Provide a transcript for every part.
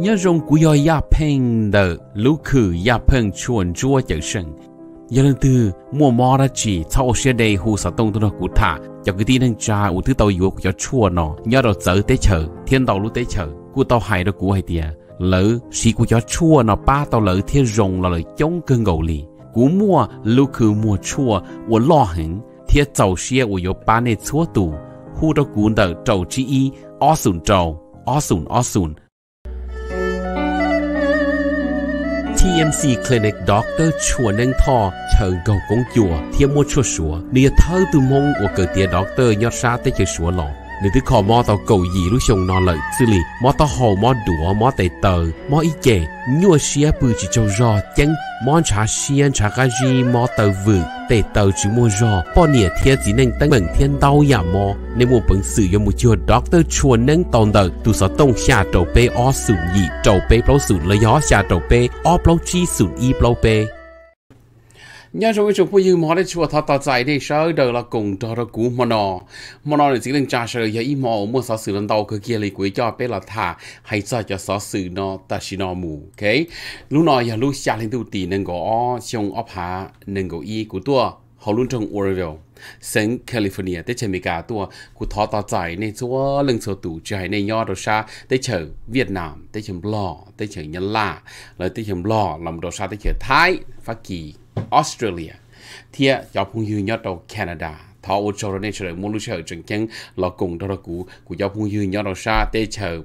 nhớ rong của yo ya peng de lũ khử ya peng chuồn chua chở sân giờ lần từ mua mò ra chỉ sau xe đây hù sở tông tôi nó cụ thả cho cái tin đang cha u thứ tàu yếu cho chua nó nhớ đầu chở tới chở thiên tàu lúc tới chở cú tàu hải đó cú hay tiề lỡ xì cú cho chua nó ba tàu lỡ thiên rong là lời chống cơn gầu lì cú mua lũ khử mua chua u lo hứng thiên tàu xe u yếu ba nè chua tù hù đó cụ đờ trầu chỉ y o sùn trầu o sùn o sùn TMC Clinic Dr. Chua Neng Tho chờ cầu công chùa thiên mua chua sủa nia thơ từ mong của cử tía Dr. nhọt xa tới chơi sủa lòng Nữ tử mò tàu cầu dị lúc sông nó lợi xử lý Mò tàu hồ mò đũa mò tầy tờ Mò y Nhua xìa bư chỉ châu rò chân Mò trả xìa trả gà gì mò tờ vự Tầy tờ chỉ mò rò Bò nìa thiên chỉ nâng tăng bằng thiên đau yà mò Nên mù bằng sử dụng một chùa doctor chùa nâng tòn tờ Tù sở tông xa trầu o sụn dị Trầu bê bao gió xa trầu O bao chi sụn y bê nhớ rồi chúng tôi giờ mà để chùa thọ tao chạy đi sao đời là cùng cho nó cú mà nó mà nó chỉ nên trả sợ giờ ít mà mua sáu sự lần đầu cái kia lấy quỹ cho bé là thả hay cho cho sáu sự nó ta chỉ nó mù ok lúc nào giờ lúc xa lên tu tì nên có trong ấp hạ nên có y của tôi họ luôn trong california thọ để để để lưng tủ đồ đồ việt nam làm thái pháp kỳ Australia thia cho phung yu nhớ đầu Canada thọ ô cho nên chờ muốn lúc chờ chừng chăng là cùng đó là cũ của cho phung yu nhớ đầu xa tê chờ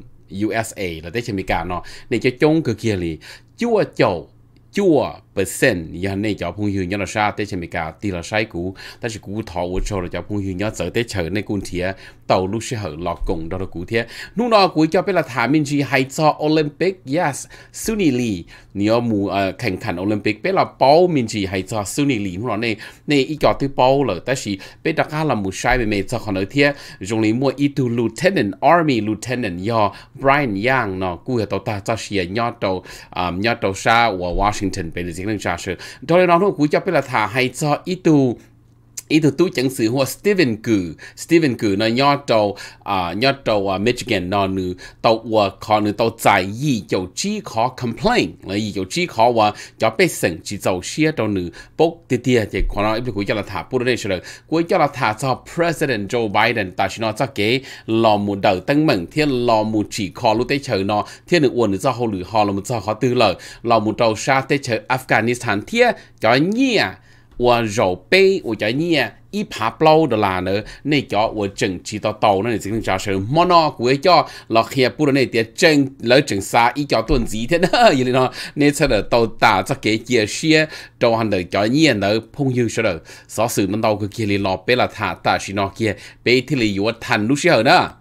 USA là tê chờ Mỹ cả nó nên cho chung cực kia lì chua chầu chua percent ya ne cho phung hiu nhớ là sao tế chế mi cả tì là sai cũ ta chỉ cũ thọ của cho là cho phung hiu nhớ sợ tế chờ này cũng thiệt tàu lúc sẽ hở lọt cùng đó là cũ thiệt nu nó cũ cho biết là thả mình chi hay cho Olympic yes Suni Lee nếu mù cảnh cảnh Olympic biết là bao mình chi hay cho Suni Lee nó này này ít cho tới bao rồi ta chỉ biết đặc là mù sai về mẹ cho còn ở thiệt dùng lấy mua ít tu lieutenant army lieutenant yo Brian Yang nó cũ là tàu ta cho xìa nhớ tàu nhớ tàu xa của Washington bây giờ 当然，我们过去就是“他还造一堵 ý từ tú chẳng sự hoa Stephen cử Stephen cử nó nhỏ trâu, à nhỏ à, tàu à Michigan nó nữ tàu hoa khó nữ tàu giải y chầu chi khó complain là y chầu chi khó hoa cho bé sừng chỉ giàu xia tàu nữ bốc tiệt tiệt thì khó nó ít cuối cho là thả bút đây rồi cuối cho là thả cho President Joe Biden ta chỉ nó cho cái lò mù đầu tăng mừng thiên lò mù chỉ khó lúc tới chờ nó thiên nữ uốn nữ cho hồ lử họ lò một cho khó tư lờ lò mù trâu xa tới chờ Afghanistan thiên cho nhia 我肉背我叫你啊，一爬包的啦呢，那叫我整齐到到那里整加上，莫那古叫老黑不的那点整老整啥一叫炖几天呢，伊哩喏，那出了到大这个解些，到汉的叫你呢朋友说了，少数能到个给你老背了他，但是那个背地里有谈路时候呢。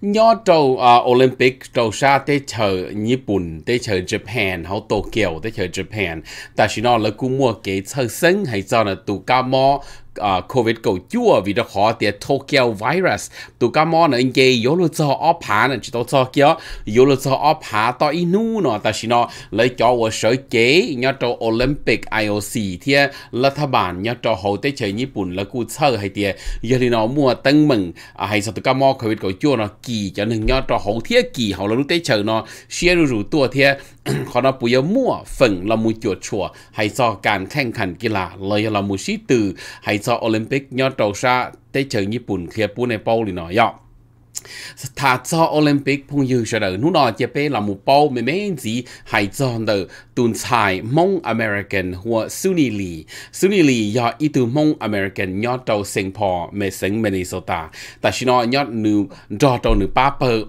nhỏ trâu uh, Olympic trâu xa tới chờ Nhật Bản tới chờ Japan hậu Tokyo tới chờ Japan ta chỉ nói là cũng mua cái chơi sinh hay cho là tụ cao mò uh, covid cầu chua vì đó khó tiệt Tokyo virus tụ cá mò nó anh chị yếu lo cho óp phá nó chỉ tao cho kia yếu lo cho óp phá tao inu nó ta chỉ nó lấy cho vợ sở chế nhớ cho Olympic IOC thì là thà bản nhớ cho hậu tế chơi Nhật Bản là cú sợ hay tiệt giờ thì nó mua tăng mừng à, hay sao tụ cá mò covid cầu chua nó kỳ cho nên nhớ cho hậu thiết kỳ hậu là lúc tế chơi nó share rủ tua thì họ nó bây giờ mua phần là mua chuột chua hay cho so, cản khen khẩn kia là lời là mua sĩ từ hay cho Olympic nhớ trâu xa tới chơi Nhật Bản khi bù này bao lì nó yọ thà cho Olympic phong yêu cho đời nút đó bé là một bao mấy mấy gì hay cho đời tuần xài mong American hoặc Sunny Lee Sunny Lee do ý từ mong American nhớ đầu sinh phò mê Minnesota ta chỉ nói nhớ nữ do đầu nữ ba bờ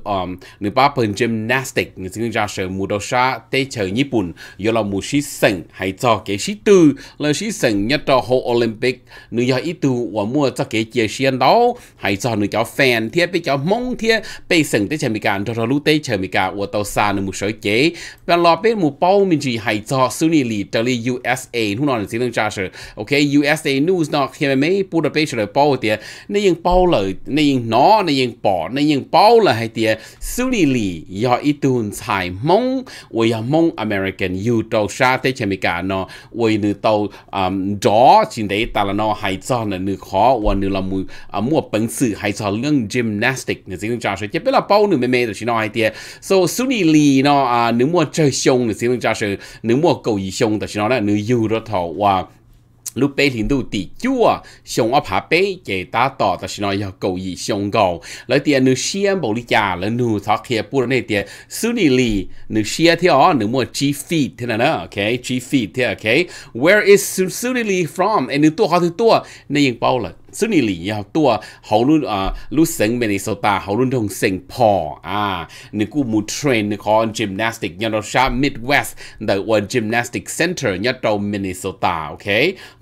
um ba bờ gymnastic người sinh ra sự mù đầu xa chờ Nhật Bản do là một sinh hay cho cái sĩ tư là sinh nhớ đầu hồ Olympic nữ do ý từ và mua cho cái chế xuyên đó hay cho nữ fan thiết với cháu mong งเทียไปสังเตชมิการทรรุเตชมิกาอวตาซานมุชอยเจเป็นรอเป็นมูเป้ามินจี ไฮจอสุนีลีตลี่ยูเอสเอทุนอนสิ่งจ้าเชอโอเค ยูเอสเอนิวส์นอกเทียมไม่ปูดเป้เฉลยเป้าเตียในยังเป้าเลยในยังน้อในยังปอดในยังเป้าเลยไหเตียสุนีลียออิตูนชายมงวยมงอเมริกัน ยูโตชา เตชมิกาเนาะวยนือโตอ่าจอจินเดย์ตาลนอไฮจอเนื้อขอวันนือละมืออ่ามั่วเป็นสื่อไฮจอเรื่องจิมนาสติก là là bao nửa chỉ chỉ nói nói So nó à chơi cầu yêu rồi lúc bé thì đủ tỷ chua, xong ở phá bé kể ta tỏ ta chỉ nói cầu gì xong cầu lấy tiền nữ xiêm bảo lý già, lấy nữ thọ kia bù này tiền xử lý lì nữ xiêm thế ó nữ mua chi feet thế nào đó ok chi feet thế ok where is xử lý lì from and nữ tua họ thứ tua nên yên bao lần ซึ่งนี่หลีเขาตัวเขารุ่นอ่ารุ่นเซงเมนิโซตาเขารุ่นทงเซงพออ่านึกูมูเทรนนึกอนจิมนาสติกยันเราชามิดเวสต์แต่ว่าจิมนาสติกเซ็นเตอร์ยันเราเมนิโซตาโอเค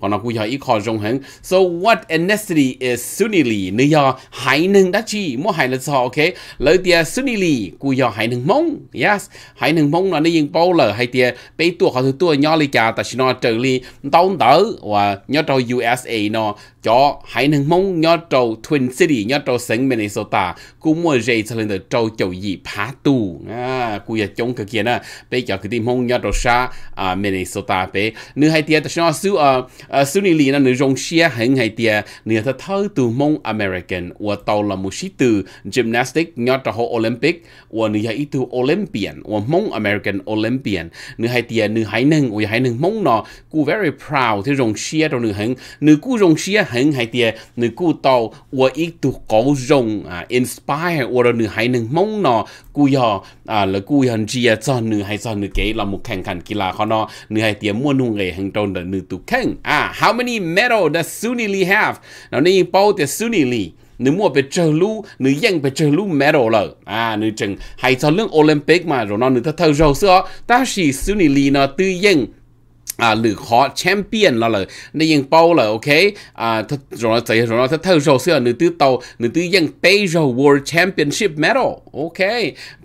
พอเราคุยอีกคอจงหง so what ethnicity is ซุนิลีนึยอหายหนึ่งดัชชีมั่วหายละซอโอเคเลยเตียซุนิลีกูยอหายหนึ่งมง yes หายหนึ่งมงเราได้ยิงเป้าเลยให้เตียไปตัวเขาถือตัวย่อลิกาแต่ชินอเจอรีต้องเต๋อว่ายันเรา USA เนาะจ่อหาย还能蒙亚州 Twin City 亚州省 Minnesota กูมัวเจทะเลนเดโจเจ้าหยีพาตูอ่ากูอยากจงกะเกียนะไปจากกที่มงยอดโรชาอ่า Minnesota ไปนื้อไฮเตียแต่ฉันสู้อ่าสู้นี่ลีนะนื้อรงเชียเห็นไฮเตียเนื้อถ้าเท่าตูมง American ว่าเตาละมุชิตู gymnastic ยอดโฮโอลิมปิกว่าเนื้ออีตูโอลิมเปียนว่ามง American Olympian นื้อไฮเตียนื้อไฮหนึ่งว่าไฮหนึ่งมงเนาะกู very proud ที่รงเชียตรงนื้อเห็นนื้อกูรงเชียเห็นไฮเตีย nữ 些你顾到我一度高中啊，inspire 我的女孩能梦呢，故要啊，了故要只要做女孩做女给了木看看给啦，好呢，女孩点么弄个很多的女都看啊，How many medal does Sunny Lee have？然后你包的 Sunny Lee。nếu mua về chờ lũ nếu yên về chờ lũ medal là à nếu chừng hay cho lương Olympic mà rồi nó nếu ta thâu rồi xưa ta chỉ xử lý nó tự yên à lử khó champion là là nên yên bao là ok à thật rồi tại rồi thật thâu rồi xưa nữ tư tàu nữ tư yên bay rồi world championship medal ok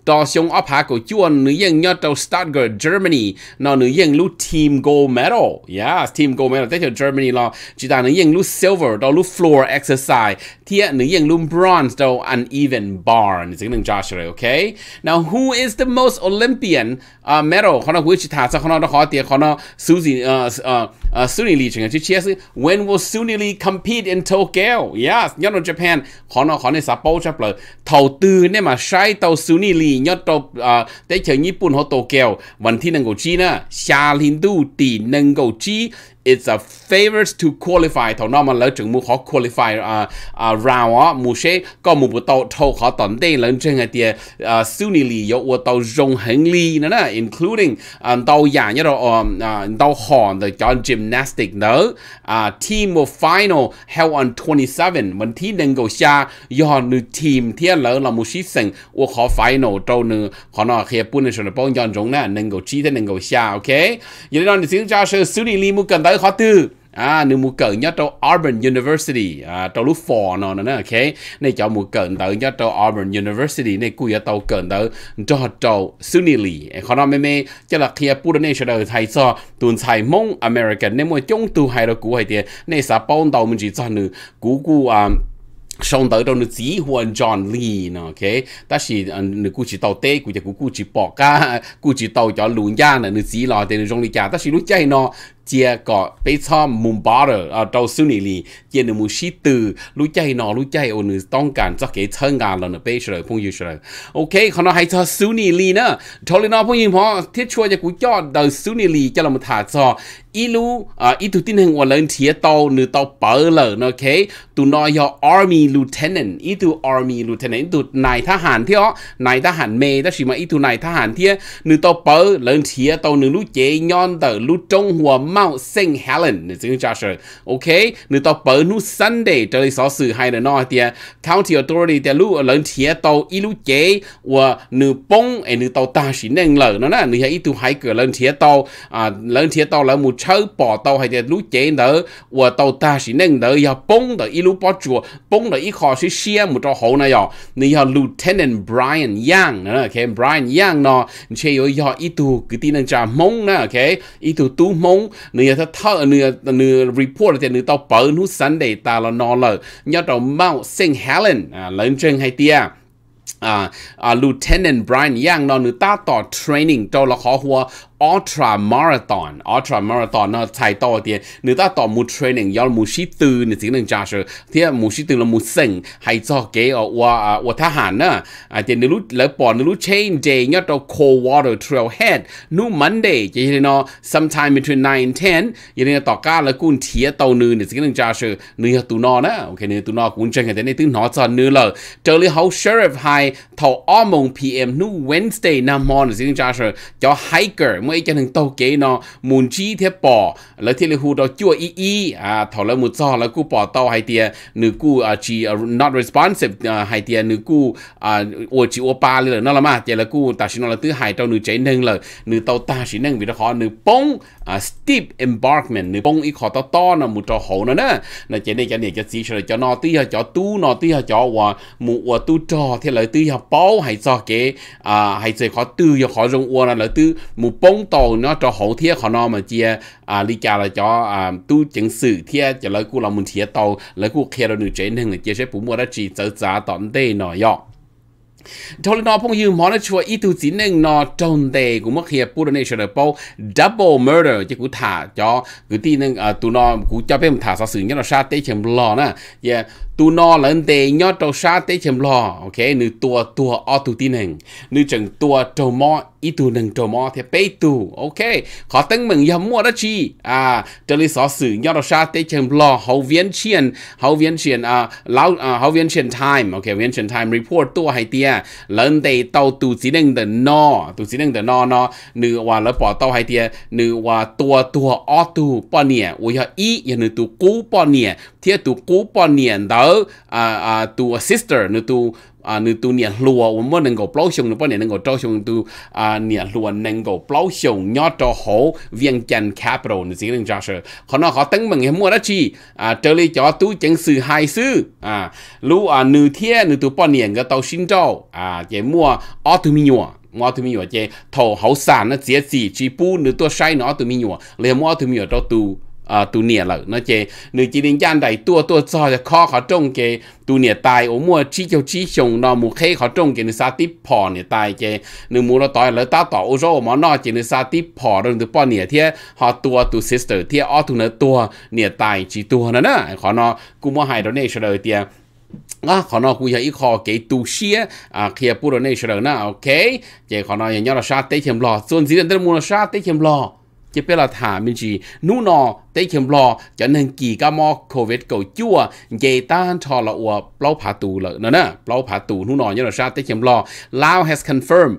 to xong ốp hạ của chuan nữ dân nhớ đầu Stuttgart Germany nó nữ dân lúc team gold medal yeah team gold medal tới cho Germany lo chỉ ta nữ dân lúc silver đó lúc floor exercise thì nữ dân lúc bronze đó uneven bar nữ dân Joshua okay now who is the most Olympian uh, medal ขนาดวิชิตาสักขนาดขอเตียขนาดซูซี่เอ่อเอ่อ uh, Sunni League ชื่อเช When will Sunni League compete in Tokyo Yes ยอดในญี่ปุ่น ขอนอขอในซัปโปชับเล่าเท่าตื่นเนี่ยมาใช้เต่า Sunni League ยอดตบอ่าได้เชิญญี่ปุ่นเขาโตเกียววันที่หนึ่งกุจีนะชาลินดูตีหนึ่งกุจี it's a favors to qualify thầu nó mà lỡ chừng mu khó qualify à à round á mu sẽ có mu bu tàu thâu khó tận đây lỡ chừng cái tiền suni li yo u tàu dùng hành lý nữa nè including um, tàu giả nhớ rồi um, uh, tàu hòn rồi cho gymnastic nữa à team of final held on 27 mình thi nâng cầu xa do nữ team thiên lỡ là mu sĩ sinh u khó final trâu nữ khó nó khi bún nên sẽ bao nhiêu giống nè nâng cầu chi thế nâng cầu xa ok giờ đó thì chúng ta sẽ suni li mu cần tới cỡ khó tư à nếu muốn cận nhớ trong Auburn University à trong lúc phò nó nữa ok này cho muốn cận tới nhớ trong Auburn University này cú giờ tàu cận tới cho họ trâu Sunny Lee khó nói mê mê cho là khi bút này cho đời thầy cho tuần thầy mong American này mà chúng tu hay là cú hay tiền này sao bao đầu mình chỉ cho nữa cú cú à sống tới đâu nữa chỉ huân John Lee nè ok ta chỉ à, nữ cụ chỉ tàu tê cụ chỉ cụ cụ chỉ bỏ cả cụ chỉ tàu cho lùn gia nè nữ chỉ lo thì nữ trong đi cha ta chỉ lúc chơi nó จียก็ไปซ่อมมุมบาร์เออเตาซืนิลีเจียนมูชิตือรู้ใจนอรู้ใจโอนือต้องการจะเกิดเชิงการเราเนี่ยไปช่วยพงยูเฉลยโอเคขอนอให้เธอซืนิลีเนาะทอลีนอพงยิ่งพอที่ช่วยจะกูจอดเราซืนิลีจะเรามาถ่ายซออีรู้อ่าอีทุกที่หนึ่งวันเลยเทียโตหรือโตเปิลเลยโอเคตุนอยาอาร์มีลูเทนเนนอีทุอาร์มีลูเทนเนนตัวนายทหารเที่ย๋อนายทหารเมย์ถ้าชิมาอีทุนายทหารเที่เรือโตเปิลเลยเทียโตหรือรู้เจย้อนเตอรู้จงหัว Mount St. Helen nè dương cha sơ ok nè tàu bờ nu Sunday trở lại sự hay nè nó thì à, county authority thì lu lớn thiệt à, tàu ilu chế và nè bông em tàu ta xin nè lờ nó nè nè hay tu hay cửa lớn thiệt à, tàu à lớn thiệt tàu là một chơi bỏ tàu hay thì lu chế nữa và tàu ta xin nè nữa giờ bông đó ilu bỏ chùa bông đó ít khó sẽ share một trò hậu nè giờ Lieutenant Brian Young, nữa ok Brian Young nó chơi giờ ít tu cái tin nè mông nè ok ít tu mông nửa thơ thơ nửa report thì nửa tàu bờ nút sẵn để ta là nó lờ nhớ tàu Mount St. Helen à, lớn trên hay tia à. À, à, Lieutenant Brian Yang nó nửa ta tỏ training cho là khó hùa ultra marathon ultra marathon nó chạy to tiền nếu ta tỏ một training yếu một sĩ tư nên chỉ nên trả sự thì một sĩ tư là một sinh hay cho cái ở qua à, qua thà hàn nữa à thì nếu lúc bỏ nếu lúc change day nhớ tàu cold water trail head, nếu monday chỉ nên nó sometime between nine 10 như nên tỏ cá là cũng thiệt tàu nữ nên chỉ nên trả sự nếu tụ nó nữa ok nếu tụ nọ, cũng chẳng hạn thế nên tụ nó cho nữa là trở lại hậu sheriff hay tàu omong pm nếu wednesday năm mòn nên chỉ nên trả sự cho hiker mấy cho nên tàu kế nó muốn chi thế bỏ là thế là hù đó chua ý ý à thảo là một do bỏ tàu hay tiền à, nữ cú à, à, not responsive hay tiền nữ cú à ô chỉ ô ba là nó là mà tiền là cú ta là thứ hai tàu nữ chạy nâng là nữ tàu ta chỉ nâng vì đó khó bông steep embarkment nữ bông ý khó tàu to là một trò hậu nè là chạy đây chạy này chạy gì cho nó tí cho tu nó tí cho và một tu trò thế là tí cho bao hay cho cái à hay khó tư cho khó dùng ô là là tư một bông công tổ nó cho hậu thiết họ nó mà chia à lý cha là cho à tu chứng sự thiết cho lấy cụ lòng mình thiết tàu lấy cụ kia là nữ trên hình là chia sẽ bụng mua đã chỉ trở giá tọn tê nọ yọ thôi nó phong yêu món chùa ít tu chín nên nó trong đề của mức hiệp bùn nation là bao double murder chứ cũng thả cho cứ tin nên à tụi nó cũng cho phép thả sao xử nhất nó sa tế chém lò nè yeah dạ, tu no lần anh tê nhớ trâu sa tế chém lò ok nữ tua tua o tu tin hình nữ chẳng tua trâu mò ý tu nâng trâu mò thì bê tu ok khó tăng mừng yếm mua đó chi à trở lý xó sử nhớ trâu sa tế chém lò hầu viên chiên hầu viên chiên à lão à hầu viên chiên time ok viên chiên time report tua hay tia là tê tàu tu chỉ nâng the no tu chỉ nâng the no no nữ hòa lỡ bỏ tàu hay tia nữ hòa tua tua o tu bò nè ôi ý nữ tu cú bò nè thiệt tu cú bò nè đó ở à à tu a sister nữa tu à nữa tu niệm lùa ôm mà nâng cổ plau xong nữa bao niệm nâng cổ trâu xong tu à niệm lùa nâng cổ plau xong nhớ trâu hổ viên chân capital nữa chỉ nâng ra họ nói họ tính mình em mua đó chi à trở lại cho tu chẳng sự hai sư à lú à nữ thiên nữ tu bao niệm cái tàu xin trâu à chỉ mua ở tu mi nhua 我对面话，即头好散啊，自己只不，你多晒呢？我对面话，你冇我对面话多多。à tu nia lợ nó chế nữ chỉ đến gian đại tua tua cho là khó khó trông cái tu nia tai ổ mua chi cho chi xong nó mu khế khó trông cái nữ sa tiếp phò nia tai chế nữ mu nó tỏi lỡ ta tỏ ô rô mà nó chỉ nữ sa tiếp phò rồi nữ bỏ nia thế họ tua tu sister thế ở tu nó tua nia tai chỉ tua nó nè khó nó cú mua hai đó này sẽ đợi tiền à khó nó cũng vậy khó cái tu xia à kia bù đó này sẽ đợi nè ok chế khó nó nhà nó sa tế chém lò xuân gì đến mua nó sa tế chém lò chỉ biết là thả mình chỉ nú nọ tới kiếm lò cho nên kỳ ca mò covid cầu chua dây tan cho là ua lâu phá tù lợ nữa nè lâu phá tù nú nọ như là sao tới kiếm lò Laos has confirmed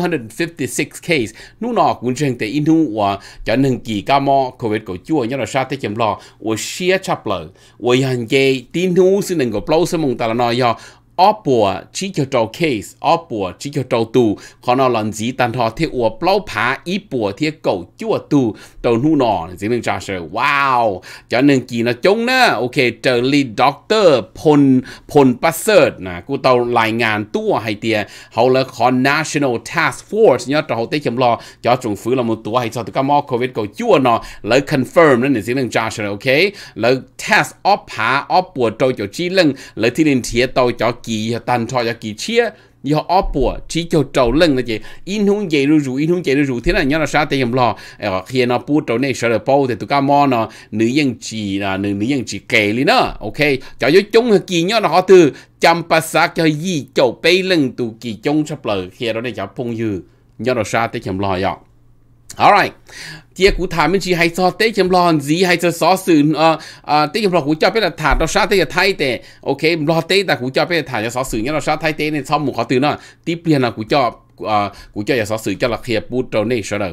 256 case nú nọ cũng trên tế inu ua cho nên kỳ ca mò covid cầu chua như là sao tới kiếm lò ua xia chắp lợ ua dàn dây tin nú xin nâng cầu lâu sơ mong ta là nọ yo oppo chỉ cho trâu case oppo chỉ cho trâu tu khó nó lần tan thọ thế ủa plau phá ý bùa thế cầu chua tu trâu nu nọ dĩ mình trả sự wow cho nên kỳ nó chống nè ok trở li doctor pon pon passer nè cô tàu lại ngàn tua hay tiền hậu là khó national task force nhớ trâu tế chấm lo cho phứ là một tua hay sao tụi mò covid cầu chua nọ lấy confirm nên dĩ mình trả sự ok lấy test oppa oppo trâu cho chi lưng lấy thiên thiên tàu cho kỳ họ tàn trò giờ kỳ chia giờ họ ốp bùa chỉ cho trâu lưng là gì in hung dậy rồi rủ in hung dậy rồi rủ thế là nhớ là sao thì em lo ờ, khi nó bu trâu này sợ là bao thì tụi ca mò nó nữ dân chỉ là nữ nữ dân chỉ kể đi nữa ok cho vô chung là kỳ nhớ là họ từ chăm bá sát cho gì cho bê lưng tụi kỳ chung sắp lờ khi đó này cháu phung dư nhớ là sao thì em lo vậy Alright. Chia của thả mình chỉ hay so tế chấm lon gì hay so so sự ờ ờ tế chấm lon của cho biết là thả đó sát tế là thay tế. Ok, lo tế ta của cho biết là thả cho so sự nhá là sát thay tế nên xong một khó từ nó. Tiếp liền là của cho ờ của cho là so sự cho là khiệp bút trâu này sở đầu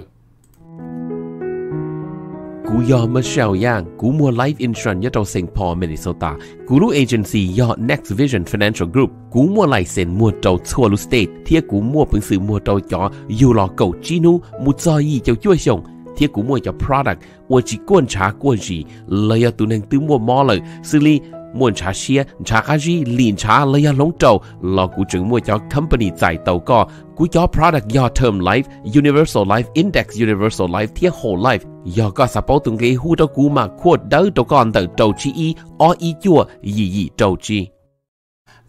cú yo Michelle Yang, cú mua life insurance cho St. Paul, Minnesota. Cú lu agency yo Next Vision Financial Group, cú mua lại sen mua trâu thua state, thiệt cú mua bằng sự mua trâu cho yêu lò cầu chinu, cho gì xong. Thiệt cú mua cho product, ua chỉ quan trả quan gì, lời tu nên tư mua mò lời, xử lý muốn trả xe trả cái gì liền trả lấy lông trầu lo cụ trưởng mua cho company giải tàu co cú cho product do term life universal life index universal life thiết whole life do có support từng cái hu đó cú mà quote đỡ trâu con tờ trâu chi y o y chua gì gì trâu chi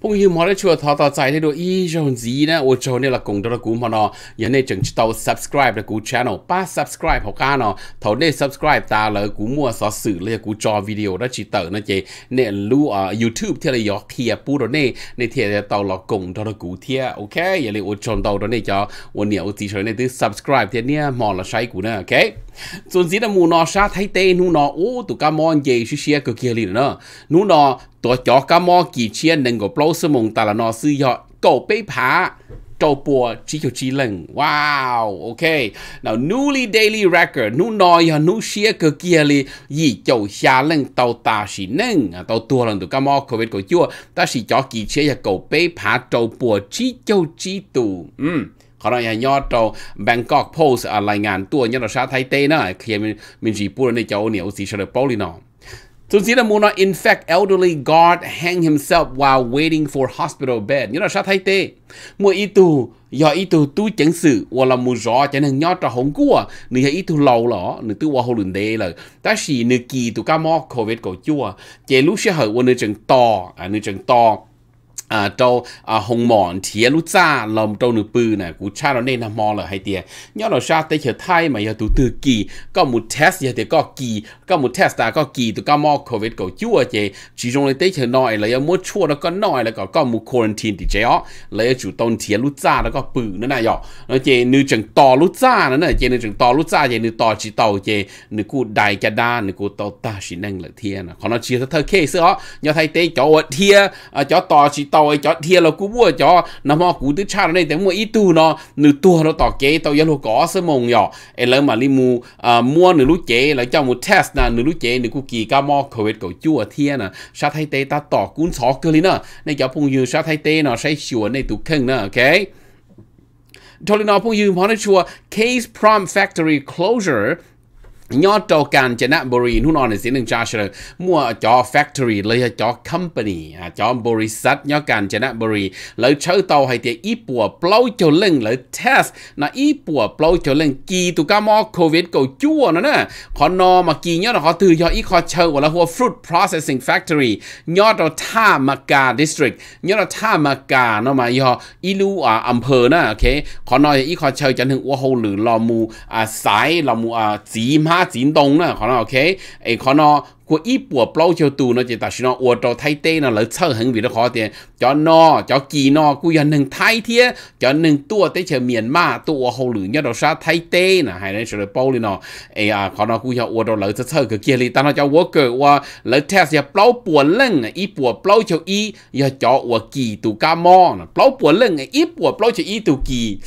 朋友冇得出頭頭仔呢度依樣子呢，我做呢個共到股嘛咯，人呢仲到 subscribe 嘅股 channel，把 subscribe 學間咯，頭呢 subscribe 打嚟股 mua 所สื่อ呢股做 video 得住到呢嘅，呢路啊 YouTube ที่你有貼布到呢，你貼到落共到股貼，OK，人哋我做到到呢就我鳥子上呢啲 subscribe ที่呢望落使股呢，OK，總之呢冇攞沙睇地，นู่攞哦，杜家望嘢少少個幾年啦，นู่攞。ตัวจอกามอกี่เชียนหนึ่งก็ปลสมงตาละนอซื้อยอก็ไปผาโจปัวชิคิวชิลังว้าวโอเค now newly daily record นูนอยนูเชียกเกียลียี่เจ้าชาลังเตาตาสิหนึ่งเตาตัวลังตัวกามอโควิดก็จั่วแต่สิจอกี่เชียก็ไปผาโจปัวชิเจ้าจีตูอืมขณะยอดเรา Bangkok Post รายงานตัวยันเราชาไทยเต้นะเคลียร์มินจีปูในเจ้าเหนียวสีเฉลยเป้าลีนอ Tunisia muna in fact elderly guard hang himself while waiting for hospital bed. Nhớ là sao thay tê. Mua ít tu, giờ ít tu tu chẳng sự, hoặc là mua rõ chẳng hàng nhót ra hổng cua. Nữ hay ý tù lâu lỏ, nữ tu hoa hồ lừng đê là. Ta chỉ nữ kỳ tù ca mò COVID cổ chua. Chế lúc xe hở, nữ chẳng to, à, nữ chẳng to. À, à hồng mòn thía lú cha lòng trâu nửa bư nè cú cha nó nên là mò là hay tiền nhớ là sao tới chờ thay mà giờ tụ từ kỳ có một test giờ thì có kỳ có một test ta có kỳ tụ có mò covid cầu chúa chị chỉ trong này tới chờ nói là giờ chua nó có nói là có một quarantine chế ó là chủ tôn thía lú cha nó có bự nữa này nhỏ nó chị nữ chừng to lú cha nữa này chị nữ chừng to chỉ tàu chị nữ cú đại cha đa nữ cú tàu ta chỉ năng là thiên nó nó chỉ thơ khê xưa nhớ thay tế cho tia à, cho to chỉ tàu tàu ấy cho thiệt là cú mua cho nó mà cú tứ cha này tiếng mua ít tu nó nửa tua nó tỏ kế tàu yên có sơ mông nhỏ ấy lỡ mà mù mu à, mua nửa lúc chế là cho một test là nửa lúc chế nửa cú kỳ ca mò khẩu vết cầu chua thiệt nè sát thay tê ta tỏ cún sọ cơ lý nè này cho phong dương sát thay tê nó say sửa này tụ khưng nè ok ทอลินอพงยืมพอนะชัว case prompt factory closure ยอดจอการจนะบรีนู่นนอนสินหนึ่ง้าเชลมั่วจอฟกทอรี่เลยจอคัมปานีจอบริษัทยอดการจนะบรีแล้วเชื่อเตาให้เตียอีปัวเปล่าจเล่งเลย t e ทสนะอีปัวเปล่าจเล่งกีตุกามอโควิดเก่าจั่วนะเนะขอนอมากียอดขอตือยออีขอเชื่อว่าละหัวฟรุตพรอเซสซิ่งแฟกทอรี่ยอดเราท่ามากาดิสตริกยอดเราท่ามากาเนาะมายออีลูอ่าอำเภอนะโอเคขอนออีขอเชื่อจนถึงว่าโฮหรือลอมูอ่าสายลอมูอ่าสีมา发展动啦，可能 OK，诶，可能过一波包就多呢，就但是呢，我到太低呢，来测衡为了好点，叫喏，叫几喏，故人能太贴，叫能多得就面嘛，多好路要到啥太低呢，还能说来包里呢，哎呀，可能故要我到来这测个建立，但是叫我个我来 test 要包波冷，一波包就一，要叫我几度感冒呢，包波冷，一波包就一度几，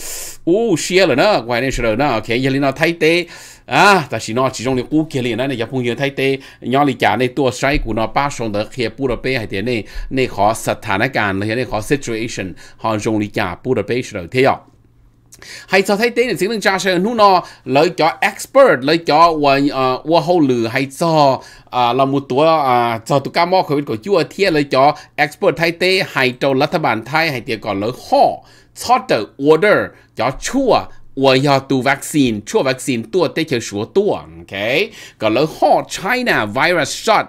哦，谢了呢，关键是了呢，OK，要你那太低。à ta chỉ nói chỉ trong này u kia liền này giờ phong yên thay tê nhỏ lì chả này tua sai của nó ba song đợt kia bù đợt bê hay thế này này khó sát thản cảnh này này khó situation họ dùng lì chả bù đợt bê rồi thế ạ hay cho thấy tế là tiếng cha sẽ nu nó lấy cho expert lấy cho và và hậu lử hay cho ờ, là một ตัว cho ờ, tụ cá mò khởi của chúa thiên lấy cho expert thay tế hay cho lập bản thay hay tiền còn lợi họ cho order cho chua 我要 tu vaccine chua vaccine tua te che shua tua okay ka lo ho china virus shot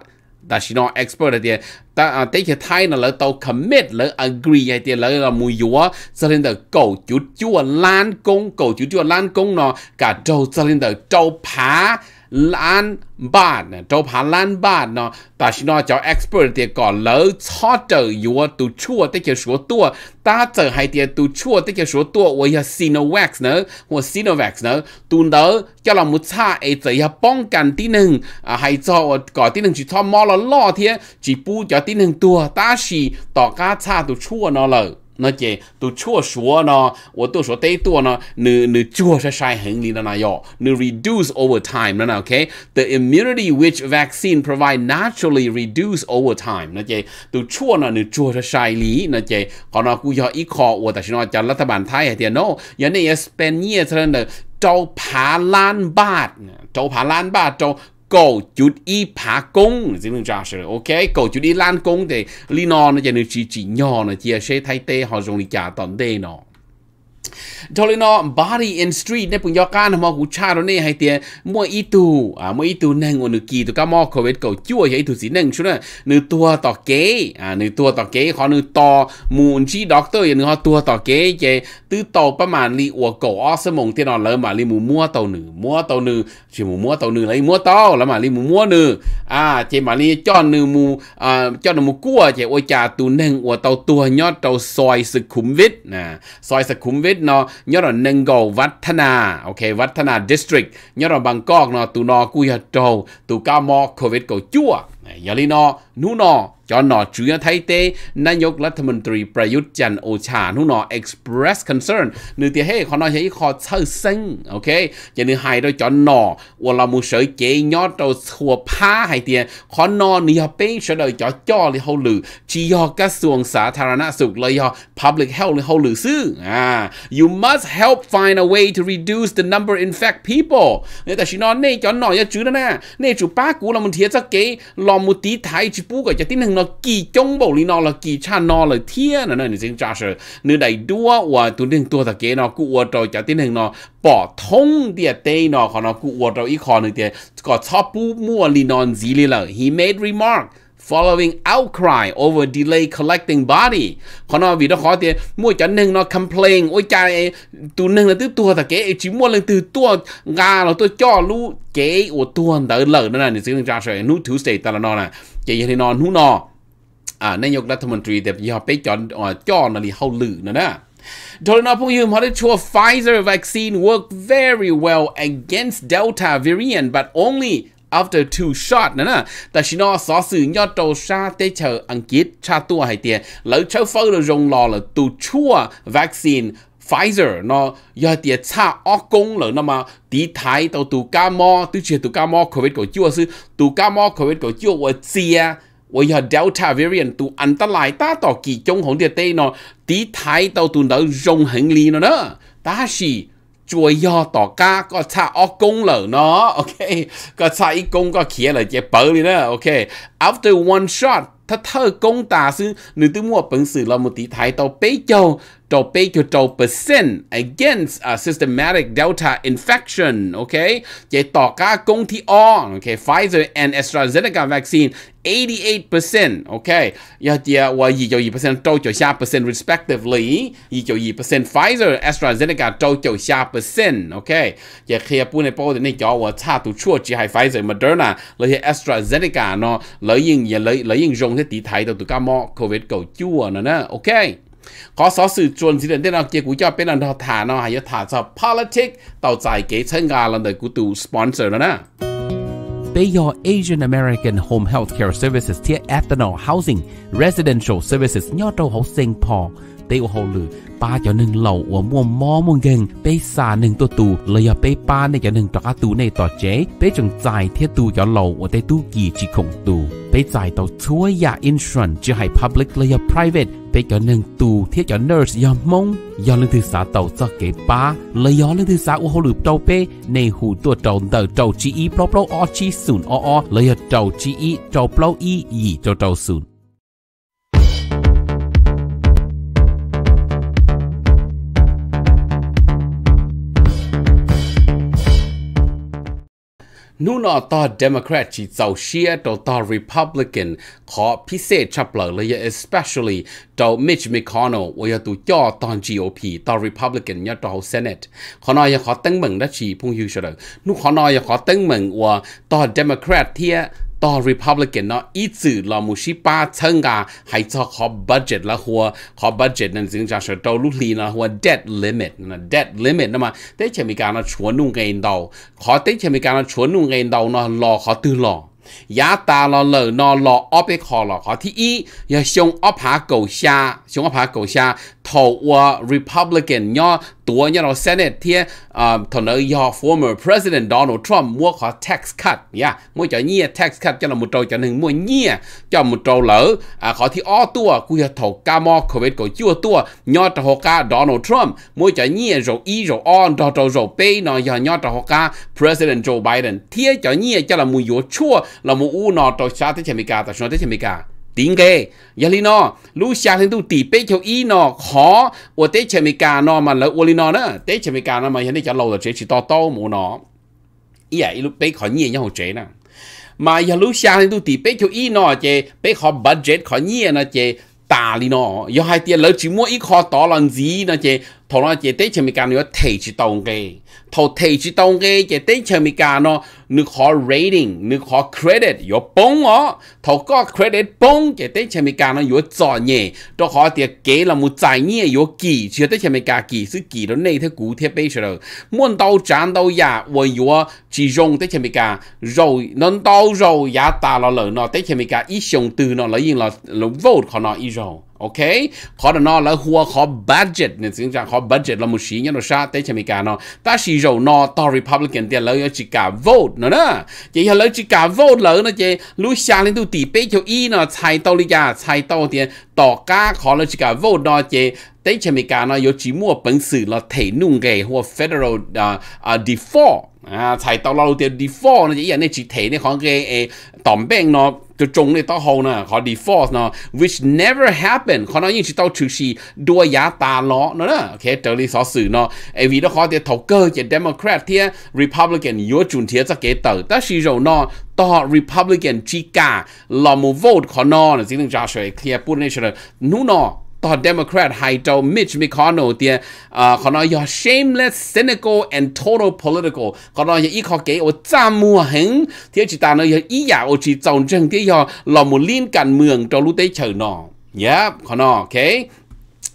ta shi no expert de ta te che thai na lo tau commit lo agree ai te lo là mu yua sa lên de cầu chu chu lan công cầu chu chu lan công nó cả trâu sa lên de trâu phá lan bát nè phá lan bát nó ta xin nó cho expert thì có lỡ cho trở yếu tu chua tới cái số tua ta trở hay thì tu chua tới cái số tua với ya sinovac nữa hoặc sinovac nữa tu đó cho là một cha ấy thì ya bong cần tí nưng à hay cho có tí nưng chỉ cho mò là lo thì chỉ bu cho tí nưng tua ta chỉ tỏ cá cha tu chua nó lỡ นาะเจตัวชั่วชัวเนาะว่าตัวชัวเต้ตัวเนาะหนึหนึชั่วใช้ใช้เหงลีนานายอเนื reduce over time นั่นนะโอเค the immunity which vaccine provide naturally reduce over time นะเจตัวชั่วเนาะหนึชั่วใช้ใช้ลีนะเจก่อนเรากูยออีคอว่าแต่ฉันว่าจะรัฐบาลไทยเดียโนยันนี่สเปนเนี่ยเท่านั้นเจ้าผาล้านบาทเจ้าผาล้านบาทเจ้า cầu chút y phá công dĩ mình trả sự ok cầu chút y lan công thì lý nó nó chỉ chỉ nhỏ nó chia sẽ thay tê họ dùng đi trả tận đây nó ทอลีนอบารีอินสตรีทในปุ่ยอการหมอกูชาโรนี่ให้เตี้ยมวยอีตูอ่ามวยอีตูนั่งอนุกีตุกามอโควิดเก่าจั่วใหญ่ตุสีนั่งชุนะนึ่งตัวต่อเก๋อ่าหนึ่งตัวต่อเก๋ขอหนึ่งต่อมูนชีด็อกเตอร์อย่างนึ่งตัวต่อเก๋เจ ตื้อโตประมาณลีอัวเก่าออสมงที่นอนเลยมาลีมูมัวเต่าหนึ่งมัวเต่าหนึ่งชื่มูมัวเต่าหนึ่งเลยมัวเต่าแล้วมาลีมูมัวหนึ่งอ่าเจมาลีจ้อนหนึ่งมูอ่าจ้อนหนึ่งมูกัวเจโอจ่าตุนั่งอัวเต่าตัวยอดเต่าซอยสุขุมวิทนะซอยสุขุมวิ district nó nhớ là nâng gầu Vattana ok Vattana district nhớ là Bangkok nó tụ nó cùi hạt trầu tụ ca mò covid cầu chua ยาลีนอนูนอจอนอจุยไทยเตนายกรัฐมนตรีประยุทธ์จันโอชานูนอ express concern นึกที่เฮ้ขอนอใช้ขอเชื่อซึ่งโอเคจะนึกหายโดยจอนอวลามูเสยเจยอดเราขัวผ้าหายเตียขอนอนี่เป็นเสดยจอจอเลยเขาหรือชียอกระทรวงสาธารณสุขเลยยอ public health เลยเขาหรือซื่ออ่า you must help find a way to reduce the number infect people เนี่ยแต่ชินอนเนี่ยจอนออย่าจืดนะเนี่ยจูป้ากูเรามันเทียจะเกลอ nó một tí thái chỉ bù cái cho tin nó kỳ chống bảo lý nó là kỳ cha nó là thiên là nên sinh cha sợ nửa đại đua và tụi nên tua ta kế nó cụ ua trâu cho tin nó bỏ thông địa tê nó còn nó cụ ua trâu ít khó nữa thì có cho bù mua lý non gì lý là he made remark following outcry over delay collecting body khó nó vì đó khó thì mua cho nên nó complain ôi cha tu nên là tứ tua thật kế chỉ mua lên từ tua gà là tôi cho lu kế của tua đỡ lỡ nữa này xin ra rồi nu thứ state ta là à, ờ, nó nè chỉ như thế nó nu nó à นายกรัฐมนตรีเดบยอไปจอนจอนอะไรเฮาลือนะนะ Doronapuyum Hodichua Pfizer vaccine worked very well against Delta variant, but only after two shot nữa nè ta chỉ nó xó sự nhớ trâu sa tế chờ ăn kiết cha tua hay tiền lỡ cháu phơ là rồng lò là tù chua vaccine Pfizer nó giờ tiệt cha óc công lỡ nó mà tí thái tàu tù ca mò tứ chia tù covid của chua sư tù ca covid của chua và chia và giờ delta variant tù ăn ta lại ta tỏ kỳ chống hồng tiệt tê nó tí thái tàu tù nở rồng hành lý nó nữa ta chỉ 做要大家個差惡功勞咯，OK，個差一功個企嚟只保你啦，OK，after one shot，他特攻打算你對我本事那麼啲態度比較。Tropei to tropecin against a systematic delta infection. Okay, chế tỏ cả công ty on, Okay, Pfizer and AstraZeneca vaccine 88%. Okay, yeah, yeah, well, 22% trâu 94% respectively. 22% Pfizer, AstraZeneca trâu 94%. Okay, yeah, khi phụ này bảo này cho và cha tu chua chỉ hai Pfizer, Moderna, lấy AstraZeneca nó lấy những lấy lấy những dùng thế tí thấy đâu tụi cá mọ COVID cầu chua nữa nè. Okay có số sự chuẩn chỉ đến thế nào kia cũng cho bên nào thả nó hay thả cho politics tạo giải kế chân gà lần đời của tụ sponsor đó nè Bây giờ Asian American Home Health Care Services thiết ethanol housing residential services nhỏ đầu học sinh Paul ตี้我好路八ะหนึ่งเหล่าอัวม่วมมอม่วงเก่งเป้สาหนึ่งตัวตูเลยอาเป้ป้าในจะหนึ่งตระตูในต่อเจ๊เป้จงใจเทียตูจะาเหล่าอัวได้ตู้กี่จีคงตูเป้จ่ายต่อช่วยยาอินชรันจะให้ public เลยอา private เป้จะหนึ่งตูเทียจะเ u r s e สยอมมงอยอาเรื่องทสาเต่าจะเก็บป้าเลยอยอาเรื่องทสาอัวหขหลืเต่าเป้ในหูตัวเต่าเต่าเต่าจีอีเปล่าเปล่าออจีศูนย์ออเลยอาเต่าจีอีเต่าเปล่าอีอีเต่าเต่าศูนย์นู่นอต่อเดโมแครตจีเจ้าเชียต่อต่อรีพับลิกัน ขอพิเศษชับเลยเลย especially ต่อมิชมิคอนอวยตุย่อตอน GOP ต่อรีพับลิกันยอตอเซเนตขอนอยขอตั้งเมืองดัชชีพุ่งยูเฉลยนู่ขอนอยขอตั้งเมืองว่าต่อเดโมแครตเทียต่อ Republican เนาะอีสื่อลอมูชิป้าเชิงกาให้ชอขอบัจเจ็ตละหัวขอบัจเจ็ตนั้นสึ่งจากเตาลุลีนะหัว debt limit นะ debt limit นะมาเต้เชมีการชวนนุ่งเงินเดาขอเต้เชมีการชวนนุ่งเงินเดาเนาะรอขอตื่นรอยาตารอเลยนอรอออไปคอรอขอที่อีอย่าชงออผาเก่าชาชงออผาเก่าชา thầu qua Republican nhỏ tua nhỏ nó Senate thì um, à, thằng nó do former President Donald Trump mua khó tax cut yeah dạ, mua cho nhia tax cut cho nó một trâu cho nên mua nhia cho một trâu lỡ à khó thì o tua cú hiệp thầu ca mò khởi biết chua tua nhỏ trâu hồ ca Donald Trump mua cho nhia rồi y rồi on đó trâu rồi pay nó giờ nhỏ trâu hồ ca President Joe Biden thì cho nhia cho là mua yếu chua là mua u nó trâu sát tới chemi ca tại sao tới chemi ca tiếng ghê giờ lý nó lúc xa lên tu tỷ bế cho ý nó khó ở tế chè mì cà nó mà lỡ ở lý nó nữa tế chè mì cà nó mà hiện nay cho lâu rồi chế chỉ to to mù nó ý ấy lúc bế khó nhiều nhau chế nè mà giờ lúc xa lên tu tỷ bế cho ý nó chế bế khỏi budget khỏi nhiều nó chế tà nó giờ hai tiền lỡ chỉ mua ít khó to làm gì nó chế thọ nó chỉ tới chừng mình cả nó thể chỉ đồng cái thọ thể chỉ đồng cái chỉ tới chừng mình cả nó nó khó rating nước khó credit yo bông ó thọ có credit bông chỉ tới chừng mình cả nó cho nhẹ đó khó tiền kế là một giải nhẹ yo kỳ chỉ tới chừng mình cả kỳ sự kỳ đó này thế cụ thế bây giờ muốn đâu chán đâu ya và yo chỉ dùng tới chừng mình cả rồi nên đâu rồi ya ta là lỡ nó tới chừng mình cả ít dùng từ nó lấy gì là nó vote họ nó ít rồi ok khó là nó là hua khó budget nên tiếng rằng khó budget là một xí nhân nó xa tới chemi cả nó ta xí dầu nó to republican tiền lợi chỉ cả vote nó đó chỉ là lợi chỉ cả vote lợi nó chỉ lúc xa lên tu tỷ bê cho y nó chạy tàu đi ra chạy tàu tiền tỏ cá khó lợi chỉ cả vote nó chỉ tới chemi cả nó yếu chỉ mua bản sự là thể nung ghề hua federal uh, uh, default 啊，齊到老掉啲科，你依人咧住提咧講嘅誒當兵咯，就中咧到後呢，可啲科呢，which never happened，可能因住到處是多也大攞呢啦，OK，就你所สื่呢，誒為咗可啲投 cơ 嘅 Democrat 啲 Republican 如果轉貼則幾多，但是就呢，到 Republican 之家，落冇 vote 可能，只能揸水 clear 半呢出嚟，นู่呢。ต่อ Democrat ไฮเจ้า Mitch McConnell เตียเอ่อขอนอยา shameless cynical and total political ขอนอยาอีขอเก๋อจามัวหงเทียจิตานอยาอีอยากอจีจงจังเตียยอหลอมุลินการเมืองเจ้ารู้ได้เฉยนอ Yep, ขอนอโอเค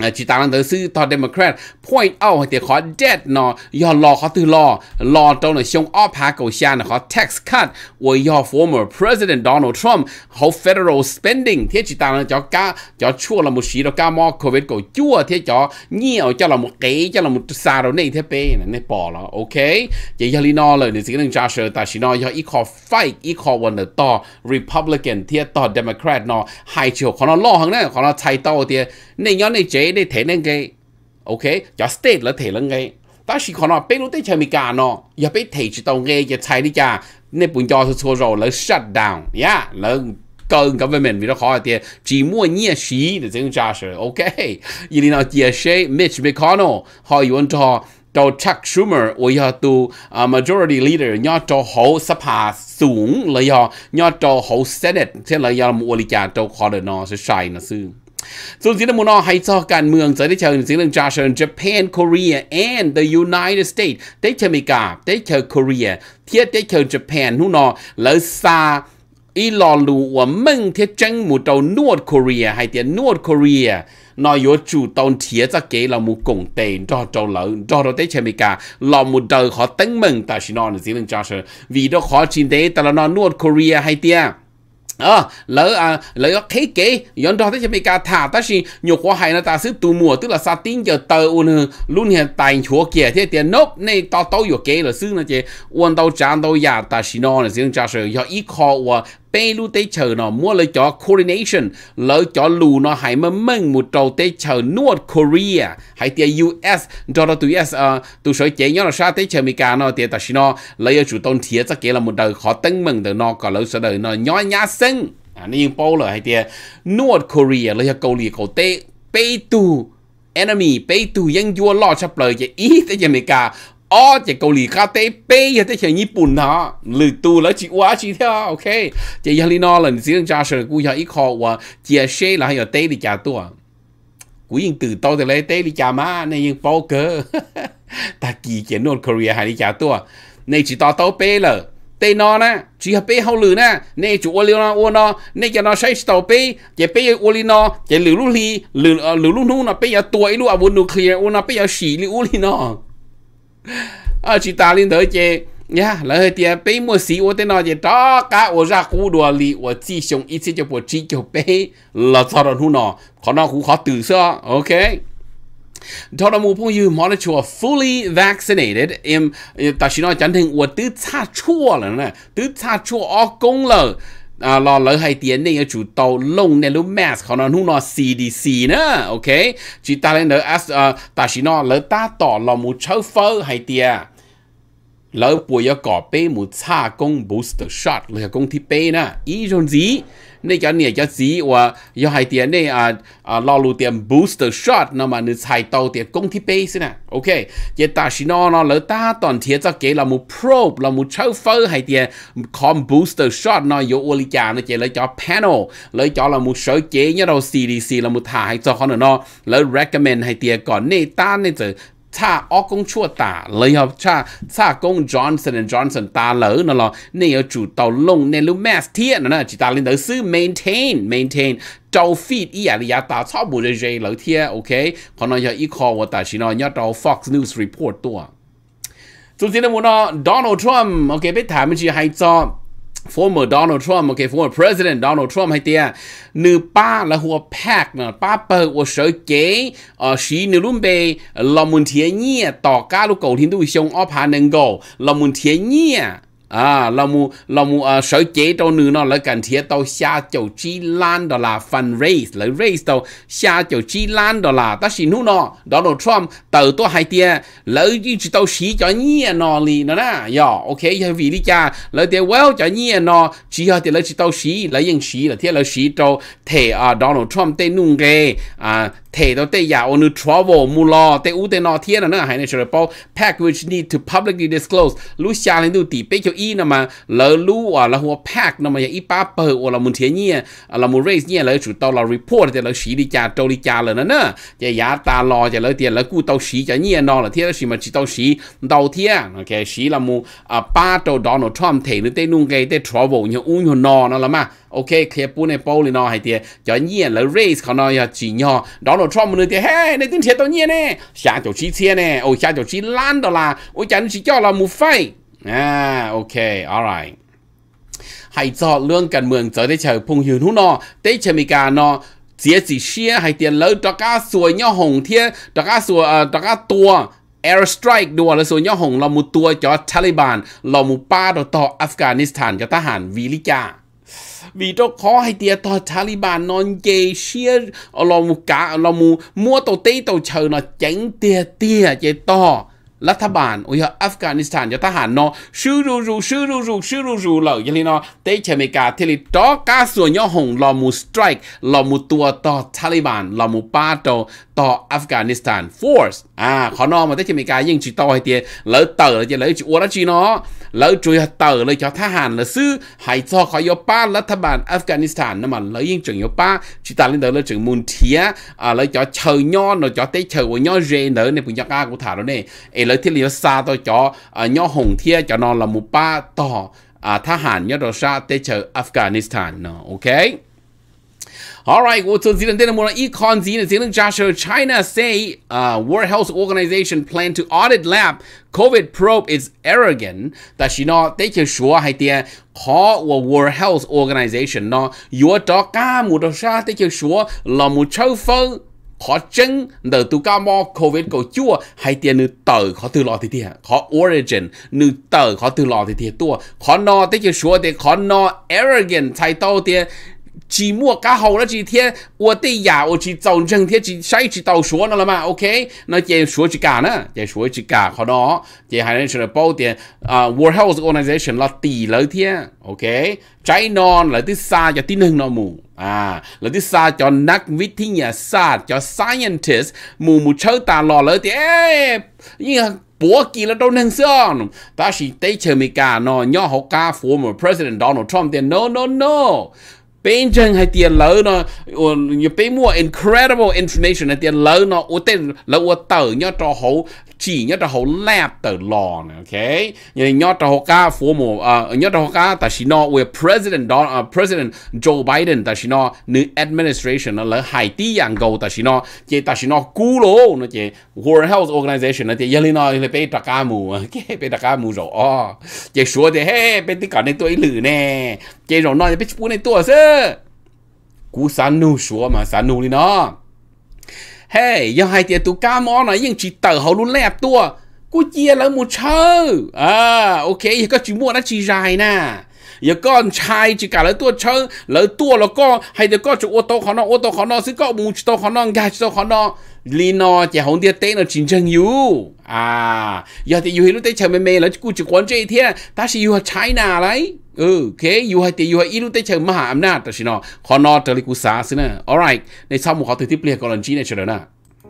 Ờ, chỉ ta lần tới sư tòa Democrat point out thì khó dead nó do lo khó từ lo lo trong là xong ốp hạ cầu xa nó tax cut của do former president Donald Trump họ federal spending thế chỉ ta lần cho cá cho chua là một sĩ đó cá mò covid cầu chua thế cho nhiều cho là một cái cho là một xa đó này thế bê này bỏ là ok chỉ do lý những cái đường trả sơ ta chỉ nó do ít fight ít khó vấn đề to Republican thế to Democrat nó hai chiều khó nó lo hơn này khó nó thay tao thì nên chế OK, 给你提能给，OK，叫 state nó ta chỉ là shut down 呀，了。cần dạ, government vì nó khó thì chỉ mua nhẹ xí để chứng ta sẽ ok như thế nào thì sẽ Mitch McConnell họ muốn cho cho Chuck Schumer với họ tu majority leader nhớ cho hậu sắp hạ xuống lấy họ nhớ cho hậu senate thế là do một lý cho họ được nó sẽ sai nó xưa ส่วนสีน้ำมูนอไฮซอการเมืองจะได้เชิญสีเรื่องจาเชิญ Japan Korea and the United States ได้เชิญอเมริกาได้เชิญ Korea เทียได้เชิญ Japan นู่นอแล้วซาอีลอลูว่ามึงเทียจังหมู่เตานวด Korea ให้เตียนวด Korea นอยจูตอนเทียจะเกเรามูกงเตนดอจอเหลอดอเราได้เชมิกาลอมูเดอขอตั้งมึงแต่ชินอนสีเรื่องจาเชิญวีดอขอชินเดแต่ละนอนวด Korea ให้เตีย à, lỡ à, lỡ nó thế kế yon đó thế cả thả ta xin nhiều khóa ta xứ tu tức là sa tin tờ un ờ, luôn hiện tại chúa kia thế tiền nốt này to to yo kế là xứ nó chế uốn tàu chán tàu giả ta xin nó riêng cha sở do ít khó và tê lu tê chờ nó mua lời cho coordination lời cho lù nó hãy mà mừng một trâu tê chờ nuột Korea hãy tia US cho nó tụi s ờ, tụi sợi chế nhớ là sao tê chờ mi cả nó tia ta xin nó lời chủ tôn Thiết chắc kia là một đời khó tưng mừng đời nó còn lời sợ đời nó nhói nhá sinh à nó yên bao lời hãy tia nuột Korea lời ở câu lì cầu tê pay to enemy pay to yang yua lo chấp lời chế ý tê chờ mi cả ở chỉ cầu lì cà tê bê hay nhật bản ha lử tu là chỉ quá chỉ theo ok chỉ nhà nó là chỉ là giả sử cú nhà ít khó và xe là hay đi chả tua à? cú yên tao từ lấy tê đi chả má nên yên bao cơ ta kỳ chỉ nôn Korea hay đi chả tua à? nên chỉ tao tao bê là tê nó nè chỉ hợp hậu lử nè nên chủ ô liu nó ô nó nên cho nó xây chỉ bê ô li nó chỉ lử lú li lử ờ, lử lú nu nó bê giờ tuổi lú à vốn nuclear ô nó bê giờ xì li à chỉ ta lên tới chê nhá là thì bé mua xí ô tên nói đó cả ô ra khu đồ lì ô chỉ xong ít xí cho bộ chỉ cho bé là sao rồi nọ? khó nó cũng khó từ xưa ok cho nên một phong yêu mọi nó chua fully vaccinated em ta xin nói chẳng thằng ô tứ cha chua là nè tứ cha chua ở công lợi à, lo lỡ hay tiến nên chủ tàu lông nên lúc mask, họ nó hung nó CDC nữa ok chỉ ta lên nữa as à, ta chỉ nó lỡ ta tỏ lo một chớ phơ hay tia lỡ bùi có bê một xa công booster shot lỡ công thi bê nè ý dồn gì 那叫你叫几我要还点那啊啊老路点 booster shot，那么你才到点工体 base 呢？OK，也但是呢呢，老大当天就给了么 probe，了么抽风还点 com booster shot 呢有我里家呢，就来叫 panel，来叫了么手机，一到 CDC 了么他还做好呢，来 recommend 还点ก่อนในต้านในจะ cha o công chua ta lấy học cha cha công Johnson and Johnson ta lỡ nó lo nên ở chủ tàu lông nè lưu mass thiên nó chỉ ta lên tới sư maintain maintain trâu feed ý à lý ta cho bộ dây dây lỡ thiên ok còn nó giờ ý khó của ta chỉ nó nhớ trâu Fox News report tua chúng ta muốn nó Donald Trump ok biết thả mình chỉ hay cho former Donald Trump okay former President Donald Trump hay tia nữ ba là hua pack nè ba bờ của sở kế, ở ờ, xí nữ luôn bề là muốn thiên nhiên tỏ cá lúc cầu thiên tu xong ốp hà nâng gầu là muốn thiên nhiên à là mu là mu à sở chế tàu nữ nó là cần thiết tàu xa chầu chi lan đó là fan race lấy race tàu xa chầu chi lan đó là ta xin nu nó Donald Trump tàu tôi hai tia lấy chỉ chỉ tàu xí cho nhẹ nó li nó nè yo ok giờ vì đi cha lấy tia well cho nhẹ nó chỉ hai tia lấy chỉ tàu xí lấy yên xí là thiết lấy xí tàu thể à Donald Trump tên nung ghê à thể đó tây ya onu travel mu lo tây u tây nọ thiên là nó hay này sửa bao package need to publicly disclose lu xa lên đủ tỷ bê cho y nè mà lỡ lu à là hùa pack nè mà ya y ba bờ à là muốn thiên nhiên à là muốn raise nhiên lỡ chủ tàu là report thì lỡ xí đi cha trâu đi cha là nó nè chả giá ta lo chả lỡ tiền lỡ cu tàu xí chả nhiên nọ là thiên là xí mà chỉ tàu xí đầu thiên ok xí là mu à ba tàu Donald Trump thể nữa tây nung cái tây travel nhiều u nhiều nọ nó là mà โอเคเคลียร์ปูในโป้เลยเนาะใหเดียจะเงียบแล้วเรสเขาเนาะจะจีเนาะโดนัลด์ทรัมป์มันเลยเดียวเฮ้ยในตึ้งเทียตัวเงียบเนี่ยชาจูชีเชียเนี่ยโอ้ชาจูชีล้านดอลลาร์โอ้จันชีเจ้าเราหมูไฟอ่าโอเคอะไรให้จอดเรื่องการเมืองเจอได้เชิญพงหยืนหุ่นเนาะได้เชิญมีการเนาะเสียสิเชียให้เตียนเลิศตะก้าสวยเงาะหงเทียตะก้าสวยเออตะก้าตัว air strike ดัวแล้วส่วนย่อหงเราหมุตัวจอทาลิบานเราหมุป้าต่อต่ออัฟกานิสถานจัทหารวีลิจกา vì cho khó hay tiệt tờ Taliban non chê xia là một cả là một mua tàu tây tàu chờ nó tránh tia tia chế to là thà bản ôi Afghanistan cho ta hẳn nó sư ru ru sư ru ru sư ru ru lợ cho nên nó tế chế mấy cả thì đó cá sủa nhỏ hồng là một strike là một tua tờ Taliban là một ba tàu tờ Afghanistan force à khó nó mà tế chế mấy cả nhưng chỉ to hay tiệt lỡ tờ là chỉ lỡ chỉ uống đó chỉ nó lỡ chui tờ lấy cho tha hàn là sư hãy cho khỏi yo pa là thà Afghanistan nằm mà lỡ yên chừng yo pa chỉ ta lên tới lỡ à, cho chờ nho nó cho tới chờ của nho rê nữa này cũng cho ca của thả đó này ấy lỡ thiết lý cho à, nho hồng thía cho nó là một pa tỏ à, tha nhớ rồi xa tới chờ Afghanistan nó ok All right, what's on zinan dena mona econ zinan zinan jasho China say uh, World Health Organization plan to audit lab COVID probe is arrogant. That she not they can hai tia khó World Health Organization nó yếu đó cả một đó sao they can show là một châu phân khó chân nợ tu ca mò covid cầu chua hay tiền nữ tờ họ từ lò thì thiệt họ origin nữ tờ họ từ lò thì thiệt tua họ no tới chưa sure thì họ no arrogant thay tao tiền chỉ mua cá hầu nó chỉ thiên 我对呀我去走整天去下一去到说那了嘛 OK 那这说起干呢这说起干好的这还是包点啊 World Health Organization 了第了天 OK trái non là thứ xa cho tin hưng nó mù à là thứ xa cho nắc cho scientist mù mù chơi ta lò lỡ thì ê nhưng bố kỳ là đâu nên xong ta chỉ tế chờ mì cả nó nhỏ hậu ca phú President Donald Trump thì no no no bên chân hay tiền lỡ nó như bên mua incredible information hay tiền lỡ nó ô tên lỡ ô tờ nhớ cho hậu chỉ nhớ cho hậu lab tờ lò này, ok như nhớ cho hậu ca phố mù ờ, nhớ cho hậu ca ta chỉ nó về president don, uh, president Joe Biden ta chỉ nó nữ administration nó là hai tí yang cầu ta chỉ nó chỉ ta chỉ nó cú lô nó chỉ World Health Organization nó chỉ giờ nó là bên đặc ca mù ok bên đặc ca mù rồi chỉ số thì hey bên tí cả nên tôi lử nè chế rồi nói biết bún này tua sơ cú sán nu sủa mà sán đi nó hey giờ hai tiệt tụ cá mò này nhưng tờ hậu luôn lẹp tua cú chia lỡ một chơ à ok giờ có chỉ mua nó chỉ dài nè giờ con trai chỉ cả lỡ tua chơ lỡ tua là con hay là con chủ ô tô khó nó ô tô khó nó xin có mù tô khó nó gà tô khó nó lý nó chỉ hồng tiệt tê nó chính chân yếu à giờ thì yếu hiểu nó tê chờ mê mê lỡ cú quan chơi thế à. ta chỉ yếu China đấy เออเคยูไฮตียูไฮอีลุเตเชิงมหาอำนาจแต่ชินอคอนอเตลิกุสาสินะ alright ในซ้ำของเขาถือที่เปลี่ยนกรณีในเชลนา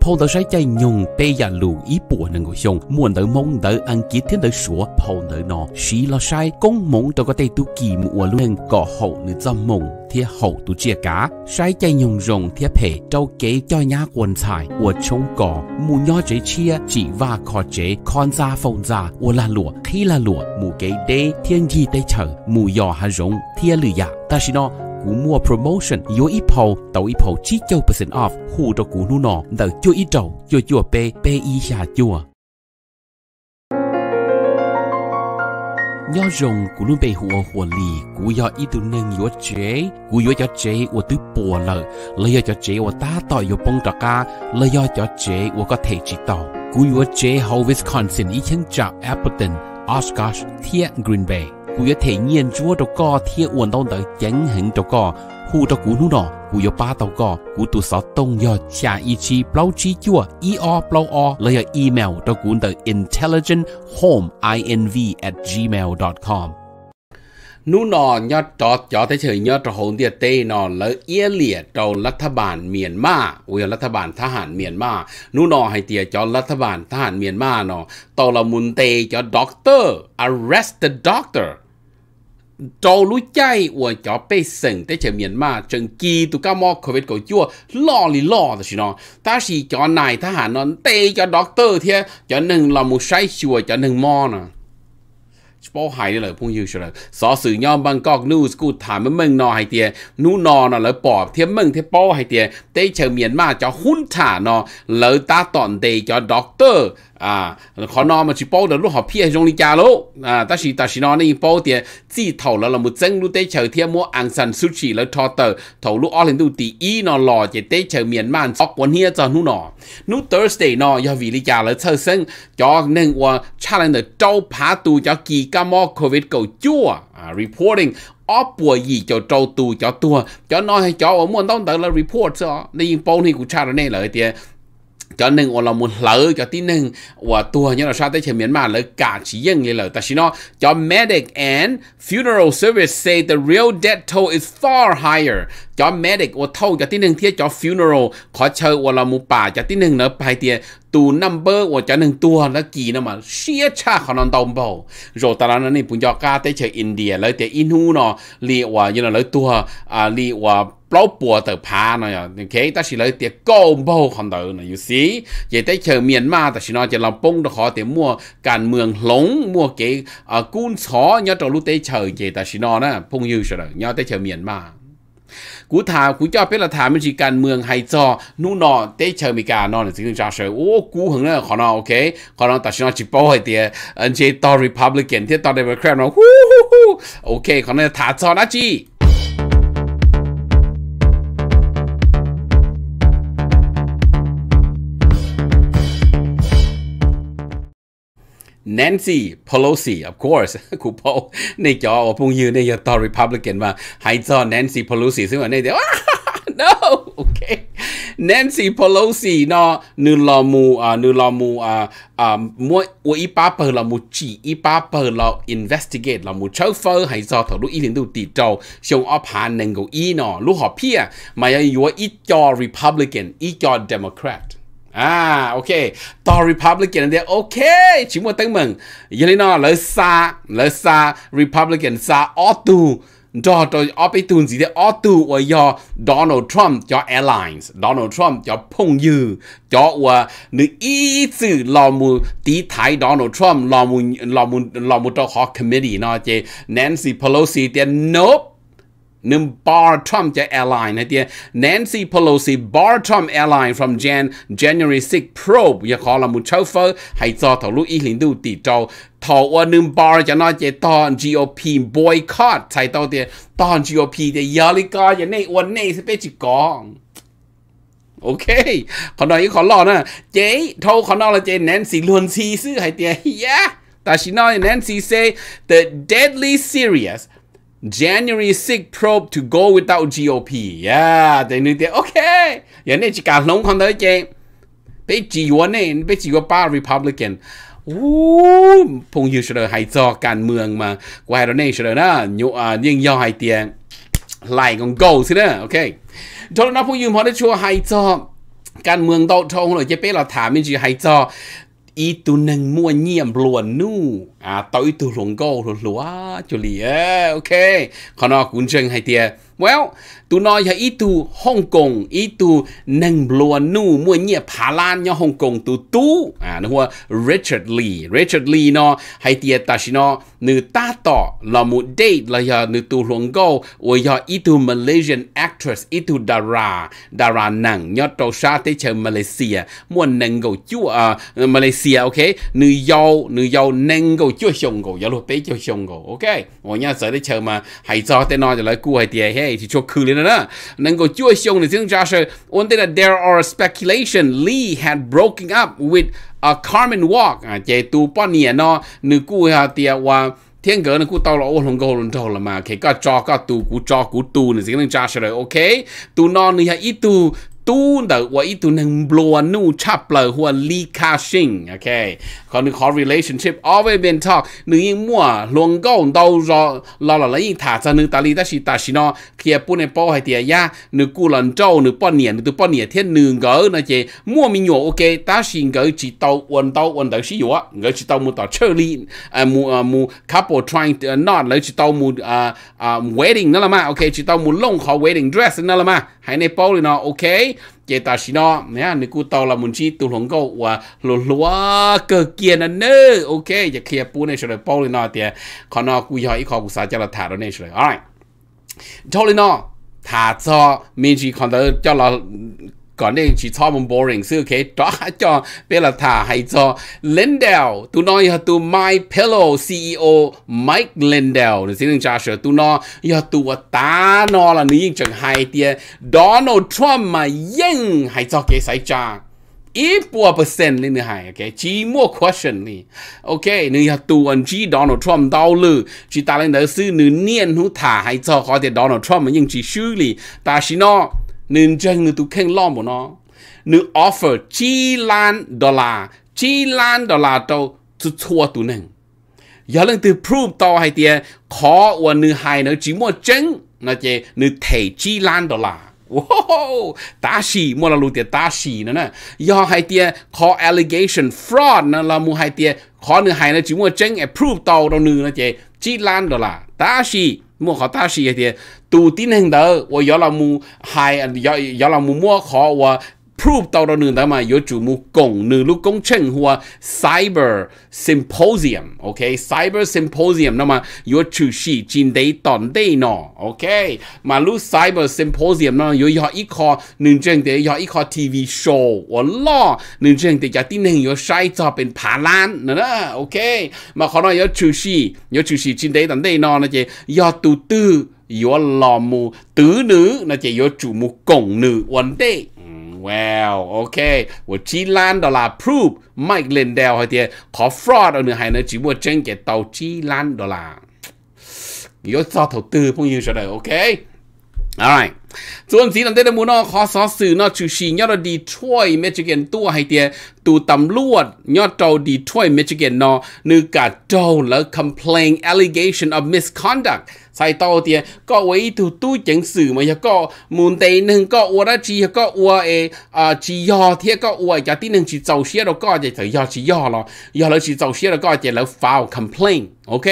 跑到谁家用对呀路一步能够上，莫到梦到按几天的说跑到那，谁了谁公梦到个对都寂寞我论个好你怎梦？贴好都 chia cá, sai chạy nhung rồng thiết thể trâu kế cho nhá quần thải, của trông cỏ, mù nho chế chia, chỉ và khó chế, con ra phong ra, của là lụa, khi là lụa, mù kế đê, thiên gì tê chở, mù yò hà rồng, thiên lử dạ, ta xin nó, cú mua promotion yo ít hầu tàu chỉ châu percent off hù cho cú nu nọ đợi chưa ít trầu chưa chưa pe pe y xà chưa rồng của luôn bay hùa hùa lì của do ý tu nâng yếu chế của yếu cho chế của tứ bùa lợ lấy yo cho chế của ta tỏi yếu bông trà ca lấy do cho chế của có thể chỉ tỏ của yo chế hầu Wisconsin ý chân chào Appleton Oshkosh Thiện Green Bay cú yo thể nhiên chúa đâu co thiên uẩn đâu tới chánh hứng đâu co hu đâu cú nu nọ cú yo ba đâu co cú tụ sáu tông yo cha y chi plau chi chúa e o plau o lấy email đâu cú tới intelligent home inv at gmail dot com nu nọ nhớ trọ trọ thế trời nhớ trọ hồn địa tê nọ lỡ yê lìa trọ รัฐบาลเมียนมาอุยรัฐบาลทหารเมียนมานูนอให้เตียจอรัฐบาลทหารเมียนมาเนาะตอละมุนเตจอด็อกเตอร์ arrest the doctor trâu lúa chay của cho bê sừng tới chợ miền mà trần kỳ tụ cao mò covid cổ chua lo lì lo thật sự nó ta chỉ cho này ta hẳn nó tê cho doctor thế cho nâng là một sai chùa cho nâng mò nè bao hải đây là phong yêu rồi sở sự nhau bằng cọc news cú thảm với mình nọ hay tiền nu nọ nó là bỏ thêm mình thêm bao hay tiền tây chờ miền mà cho hun thả nọ lỡ ta tọn tê cho doctor 啊，可能嘛去包的路好偏容易家喽啊，但是但是呢，你包点自投了了么正路对朝天么昂山苏起了超头投路二零度第一呢，落就对朝缅曼朝关 here 在นู่呢，นู่ Thursday 呢要为你家了抽身，叫能我差人的招牌度叫几个么 Covid 够久啊啊 reporting อป่วยยี่เจ้าเจ้าตูเจ้าตัวเจ้าน้อยเจ้าว่าม่วนต้องเดินละรีพอร์ตซะในยิงโป้นี่กูชาติแล้วเนี่ยเลยเตีย cho nên là muốn lỡ cho tin nên và tua như là sao tới chế miễn mà lỡ cả chỉ dân như là, ta chỉ nói cho medic and funeral service say the real death toll is far higher cho medic và thâu cho tin nên thiết cho funeral khó chờ và là muốn bà cho tin nên nữa phải tiền tu number của cha nâng tua nó kỳ nó mà xia cha khó đồng bộ rồi ta nó nên bún cho cá tới chơi India lấy tiền Inu nó li như là lấy tua à li và bao bùa ok ta chỉ lấy tiền không tờ nó you see vậy tới chơi miền ma ta chỉ nói làm bông được khó tiền mua càn mường lống mua cái à cún nhớ trò lúc tới chơi vậy ta chỉ nói phong yêu rồi nhớ tới chơi miền กูถามกูจะเป็นหลักฐานมันชีการเมืองไฮโซนู่นนอเตเชอร์มิกานอนสิ่งชาเชอโอ้กูห็งแนีวขอนอโอเคขอนอตัดชินอจิโป้ให้เตียอันเจตอริพับลิกันเทียตอเดโมแครตอ่ะฮู้ฮู้โอเคขอนอถาจอนะจี Nancy Pelosi, of course, คูโปนี่จอว่าพุ่งยืนนี่ยต่อ Republican มาไฮซอน Nancy Pelosi ซึ่งวันนี้เดี๋ยว no okay Nancy Pelosi นอนึลอมูอ่านึลอมูอ่าอ่ามัวออีป้าเปิดลอมูจีอีป้าเปิดลอ investigate ลอมูเชฟเฟอร์ไฮซอถอดลูกอีหลินดูตีโจชงอพานหนึ่งกูอีนอลูกหอบเพียมายยัวอีจอ Republican อีจอ Democrat อ่าโอเคต่อร e พับลิกันเดียโอเคชิมว่าตั้งเมืองยังไงนอเล้ซาเล้ซาร e พับลิกันซาออตูดอตออปตูนสิเดียออตูว่ายอนัลด์ทรัม m p จอ a i r l i ์ e s Donald Trump จอพงยูจอว่าหนึ่งอีสือลอมูตีไทย Donald Trump ลอมูลอมูลอมูลต่อคอมมิตี้นอเจน a n c y Pelosi เดียโน p Nim bar Trump cho airline na tia Nancy Pelosi bar Trump airline from Jan January 6 probe ya call mu chau fa hay cho tho lu i lin du ti tao tho wa nim bar cho na je ton GOP boycott sai tao tia ton GOP nên ok, nói lọ de yali ka ya nei wa nei se pe chi kong โอเค Nancy say the deadly serious January 6 probe to go without GOP. Yeah, thì nên tiếng ok. Giờ này chỉ cả Long không tới chứ. Bây chỉ có này, bây chỉ có ba Republican. Ooh, phong yêu sửa hay cho cản mường mà. Qua đó này sửa đó, nhụ à, nhưng do hai tiếng. Lại còn go xin đó, ok. Cho nó phong yêu họ đã chua hay cho การเมืองโตทงเลยเจ๊เป้เราถามมันจีไฮจออีตัวหนึ่งมั่วเงียบล้วนนู่อ่าต่ออีตัวหลงโก้หลัวจุลีเออโอเคขอนอกุญเชิงให้เตีย Well, tu nói ya itu Hong Kong, itu neng blua nu mua nhẹ Hà Lan nhá Hong Kong tu tu. À, nó hua Richard Lee. Richard Lee nó hay tiệt ta xin nó nữ ta To, là một date là ya nữ tu luồng gâu ôi ya itu Malaysian actress, itu dara, dara nàng nhá trâu sa tế chờ Malaysia. Mua neng Go Chu à, Malaysia, okay, Nữ yau, nữ yau neng Go Chu xong Go, ya lu bế Chu xong Go, okay, Ôi nhá sợ tế chờ mà hay cho tế nói cho lời cua hay tiệt hết này thì cho khứ lên đó nên có chúa xong thì tiếng Joshua on tên là there are speculation Lee had broken up with a Carmen Walk à chạy tu bọn nhẹ nó nữ cu hà tiệt và thiên cỡ nó cú tao là ôn hồng gầu lần đầu là mà cái cả cho cả tu cú cho cú tu này dính lên cha rồi ok tu non này ít tu tu nda wa itu nang bloa nu chapler hua li ka shing ok còn nu call relationship always been talk nu yin mua luang go dau ro lò lò la thả ta za nu ta li ta shi ta shi no kia à pu ne po hai tia à ya nu ku lan zau nu po nian nu tu po nian thiên nu go na che mua mi nyo okay ta shi go chi tau wan tau wan dau shi yo go chi tau mu ta che li mu à, mu couple trying to not le chi tau mu wedding na là ma ok chỉ tau mu lông ho wedding dress na la ma hai ne po nó ok okay chế ta xí nó nè nếu cú tàu là muốn chi tụ lồng câu và lúa lúa cơ kia à, nè nè ok giờ kia bún này rồi bao lên nó thì còn à, nó cú hỏi ít khó cú sao cho là thả đó này rồi alright cho lên nó thả cho mình chỉ còn tới cho là còn đây chỉ cho mình boring sư kế đó cho bé là thả hay cho Lindell tu nói ya tu my pillow CEO Mike Lindell là xin cha sợ tu nó ya tu ta nó là nữ chẳng hay tia Donald Trump mà yên hay cho cái sai cha ít bùa percent lên nữa question này ok nếu tu anh chỉ Donald Trump đau lư chỉ ta lên đó sư nữ niên hú thả hay cho có thể Donald Trump mà yên chỉ xử lý ta xin nó nên chân người tu khen lo một nó nữ offer chi lan đô la chi lan đô la cho tu chua tu nâng giờ lần từ prove tàu hay tiền khó và nữ hai nữa chỉ mua chân nó chỉ nữ thể chi lan đô la wow ta xì mua là lụt tiền ta xì nữa nè do hai tiền khó allegation fraud nó là mua hai tiền khó nữ hai nữa chỉ mua chân approve tàu đâu nữ nó chỉ chi lan đô la ta xì mua khó ta gì thế tu tin hình đó, và giờ là mua hai, giờ giờ là mua mua khó, và prove 到到呢，咱们有主目共呢，如共称呼啊 cyber symposium，OK，cyber symposium，那么有主席今地当地呢，OK，嘛如 cyber symposium 呢，有要一个能正的要一个 TV show，我啦，能正的要定能有晒照เป็น爬栏，那那 OK，嘛可能有主席有主席今地当地呢，那就要嘟嘟。有老母得女，那就有主母公女，完蛋。ว้าวโอเคว่าที่ล้านดอลลาร์พรูฟไม่เล่นเดาใลเฮียขอฟรอด เอาเนื้อหายเนื้อจีบวเจงเกตเตาที่ล้านดอลลาร์ยศสอดถูตือพวกยูชดเลยโอเค Alright. Chuẩn gì làm thế là muốn nó khó xóa xử nó Michigan tua hay tiền tụ tầm luôn nhớ trâu Detroit Michigan nó nữ cả trâu là complain allegation of misconduct sai tao tiền có ấy tụ tụ chứng xử mà có muốn tây nâng có ua đó chỉ có ua ấy à chỉ do thế có ua cho tí nâng chỉ giàu xe đó có thì do chỉ do lo do là chỉ giàu xe đó có thì là file complain ok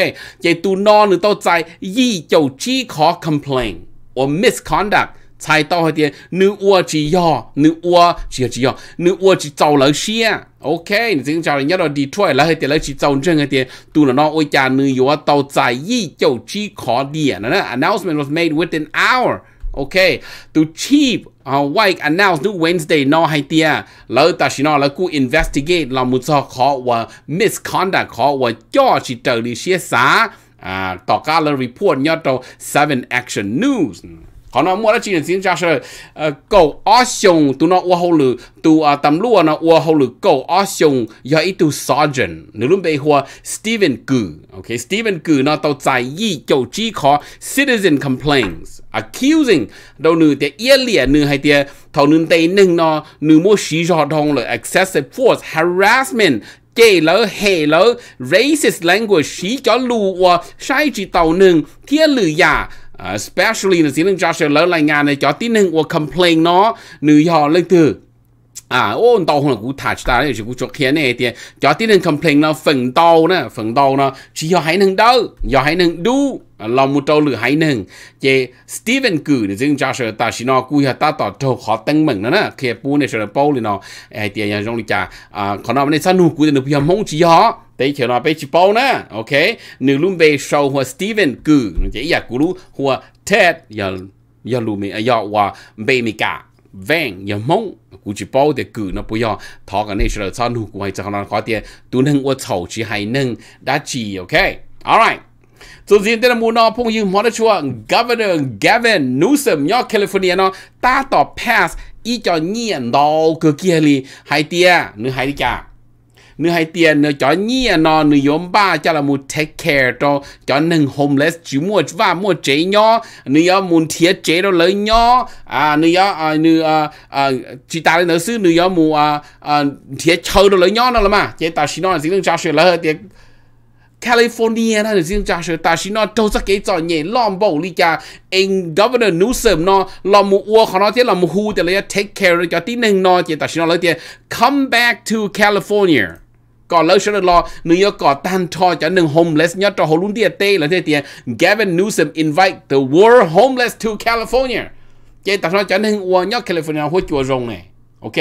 vậy tụ nó nữa tao chạy gì giàu chỉ khó complain or misconduct 猜到一点，你我只要，你我只只要，你我只走了些。OK，你正叫人家到 Detroit 来，点来去走正一点，都了那我家你有到在意就只可点了呢。Announcement was made within hour. OK, to cheap à, White announced new Wednesday no idea，แล้วแต่ฉันแล้วกู investigate เรามุจขอว่า misconduct sa à tỏ cá là report nhớ tàu seven action news còn nó mua đó chỉ là xin cho sơ ờ, cầu ó sông tu nó ua hậu lử tụ ờ, tầm lúa nó ua hậu lử cầu ó sông giờ ít tu sergeant nếu lúc bây hoa Stephen cử ok Stephen cử nó tàu giải y chầu chi khó citizen complaints accusing đâu nữ tiệt yết lìa nữ hay tiệt thầu nữ tây nâng nó nữ mua xí rõ thông là excessive force harassment chế lỡ hệ lỡ racist language xí cho lù và sai chỉ tàu nương thiên lử giả à, especially là xin lưng cho lỡ lại ngàn này cho tin nương và complain nó nữ họ lên từ à ôn đau là cũng thạch ta đấy chỉ cũng chọc khiến này tiền cho tin nương complain nó phần đau nè phần đau nó chỉ cho hãy nương đâu cho hãy nương đu เรามุตหรือไฮหนึ่งเจสตีเวนกูเนี่ยซึ่งจาเชอตาชินอกุยฮตาต่อโจขอตั้งเหมือนนั่นนะเคปูในเชอร์เป้าเลยเนาะไอเตียยังจงลิจาอ่าขอนอมันในสนุกกูจะนึกพยายามมงจีฮอ tế chờ nó bé à, à, chỉ bao nè ok nữ luôn bé sau hoa Steven cử chỉ giờ cú lu hoa Ted giờ giờ lu mi hoa à, bé vang giờ mong cú chỉ để cử nó bây giờ thọ này sẽ là sao nu cú hay cho nó có tiền tu nâng hoa chầu chỉ hay nâng đã ok alright so zin tena mu no pung yung mona chua governor Gavin Newsom nyo California no ta to pass i cho nhiên đó cơ kia li hai tia nữ hai đi cha nữ hai tia nữ cho nhiên nó nữ yom ba cho là mu take care cho cho nâng homeless chú mua và mua chế nhỏ nữ yo muốn thiết chế đó lấy nhỏ à nữ yo à nữ à à chỉ ta lên nữ sư nữ yo mu à à thiết chơi đó lấy nhỏ nó là mà chế ta xin nó là gì đừng cho sửa lỡ California nó được riêng cho ta chỉ đâu ra cái trò nhẹ lom bầu lý governor Newsom nó làm một của nó thế làm một hu thì lấy take care cho tí năng nó thì ta chỉ nó lấy come back to California có lỡ sẽ lo nếu như có tan cho cho homeless nhất cho hồ luôn à, là thế tiền Gavin Newsom invite the world homeless to California chế ta nói cho nâng uo nhất California hỗ chùa rồng ok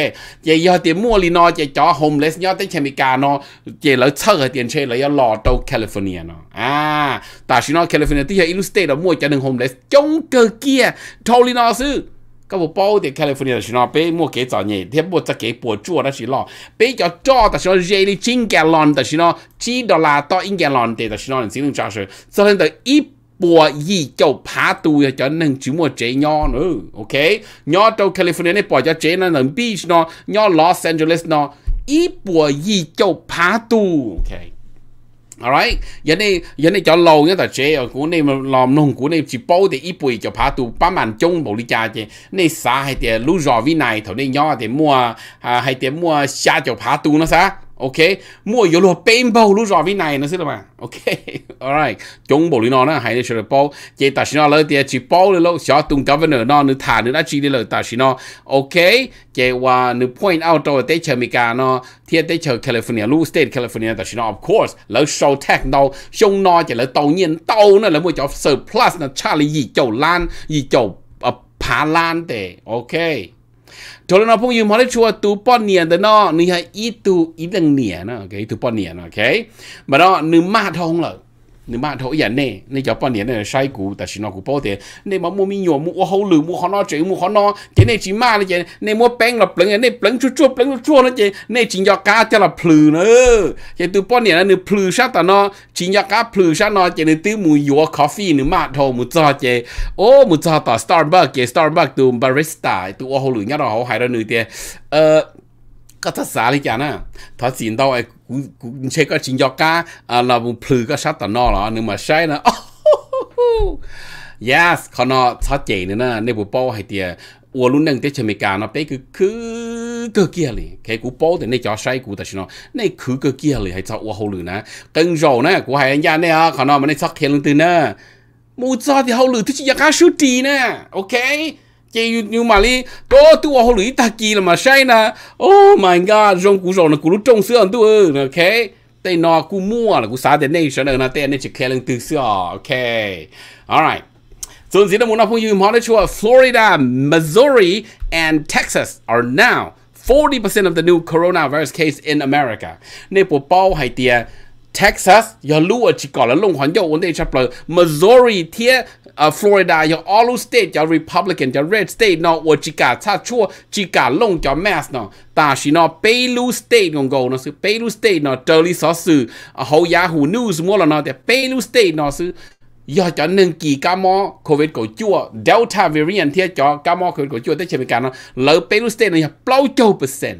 chị giờ tiền mua li nó giờ cho homeless nhớ tới chemi mika nó giờ lấy thơ ở tiền chơi lỡ lò đâu california nó à ta xin nó california tí là illustrate là mua cho đừng homeless chống cơ kia thâu li nó sư các bộ bao thì california xin nó bé mua kế tạo nhẹ thế bộ ta kế bộ chua đó xin nó cho cho ta xin nó dây đi chín gallon ta xin nó chín thì ta xin nó xin nó cho sư cho nên ta ít bùa gì cho phá tu ya cho nên chỉ mua chế nhỏ nữa ok nhỏ đâu California này bỏ cho chế nó nằm beach nó nhỏ Los Angeles nó ít bùa gì cho phá tu ok alright giờ này giờ này cho lâu nhá ta chế ở của này mà làm nông của này chỉ bao thì ít bùi cho phá tu ba màn chung bộ lý cha chứ này xa hay tiền lú rò vi này thầu này nhỏ thì mua à, hay tiền mua xa cho phá tu nó sao ok mua yếu lo pain bao lu rõ vi này nó sẽ là mà ok alright chúng bộ lý nó là hãy để sửa bao chế ta xin nó lời thì chỉ bao lên lâu xóa tung governor vấn nó nữa thả nữa đã chỉ đi lời ta xin nó ok chế và nữ point out rồi tới chờ Mỹ nó thiệt tới chờ California lưu state California ta xin nó of course lỡ show tech đâu xong nó chỉ lỡ tàu nhiên tàu nó là mua cháu surplus nó Charlie gì châu lan gì châu à, phá lan để ok cho nên nó phong yên mà lấy chùa tu bao niên đó nó nửa hai ít tu ít lần niên nó cái tu bao niên nó cái mà đó nửa ma thong rồi nếu mà thôi vậy nè nên cho bọn này sai cũ ta chỉ nó cũ bao thế nên mà mua mi nhỏ mua hậu lử mua khó nó chơi mua khó nó thế này chỉ mà này nên mua bánh là bánh này bánh chua chua bánh nó chơi nên chỉ cho cá cho là phừ nữa thế từ bọn này là nếu phừ sát ta nó chỉ cho cá phừ sát nó chơi nên từ mua nhỏ coffee nếu mà thôi mua cho chơi ô mua cho ta Starbucks Starbucks từ barista từ hậu lử nhá đó hậu hai đó nữa thế ก็ทัศาลิจานะถ้าจีนตัวไอ้กูกูเชก็จีนยอกกาอ่าเราพลือก็ชัดต่อนอหรอนึกมาใช่นะ yes ขอนอชัดเจนเนี่ยนะในบุปผาให้เตียอัวรุ่นนึงเตชเมกาเนาะเป้คือคือก็เกียเลยแค่กูโป้แต่ในจอใช้กูแต่ชนอในคือก็เกียเลยให้เจ้าอัวเขาหรือนะกังโจนะกูให้ยันเนี่ยขอนอมันในชักเทียนลงตื่นนะมูจอที่เขาหรือที่จะยากาชุดีนะโอเค chị như mà li có tu ở hồi ta kỳ là mà sai nè oh my god rong cú rồi, là cú lúc trong xưa anh tu ơi ok tay nó cú mua là cú xả đến đây sợ là tay này chỉ khai lên từ xưa ok alright so gì đó muốn nói với you mọi chua Florida Missouri and Texas are now 40% of the new coronavirus case in America. Nên bộ bao hay tia Texas, giờ lúa chỉ có là lông hoàn dầu vấn đề chấp lời Missouri thiê 呃 ờ, Florida 有 All State 叫 Republican 叫 Red State 呢，我只敢差错，只敢弄叫 Mass 呢，但是呢 Baylor State 用过呢是 Baylor State source, 呢，这里说是好 Yahoo News 么了呢，但 Baylor State 呢是。do cho nên kỳ ca mò covid của chua delta variant thì cho ca mò covid của chua tới chơi cả nó lỡ peru state này bao châu percent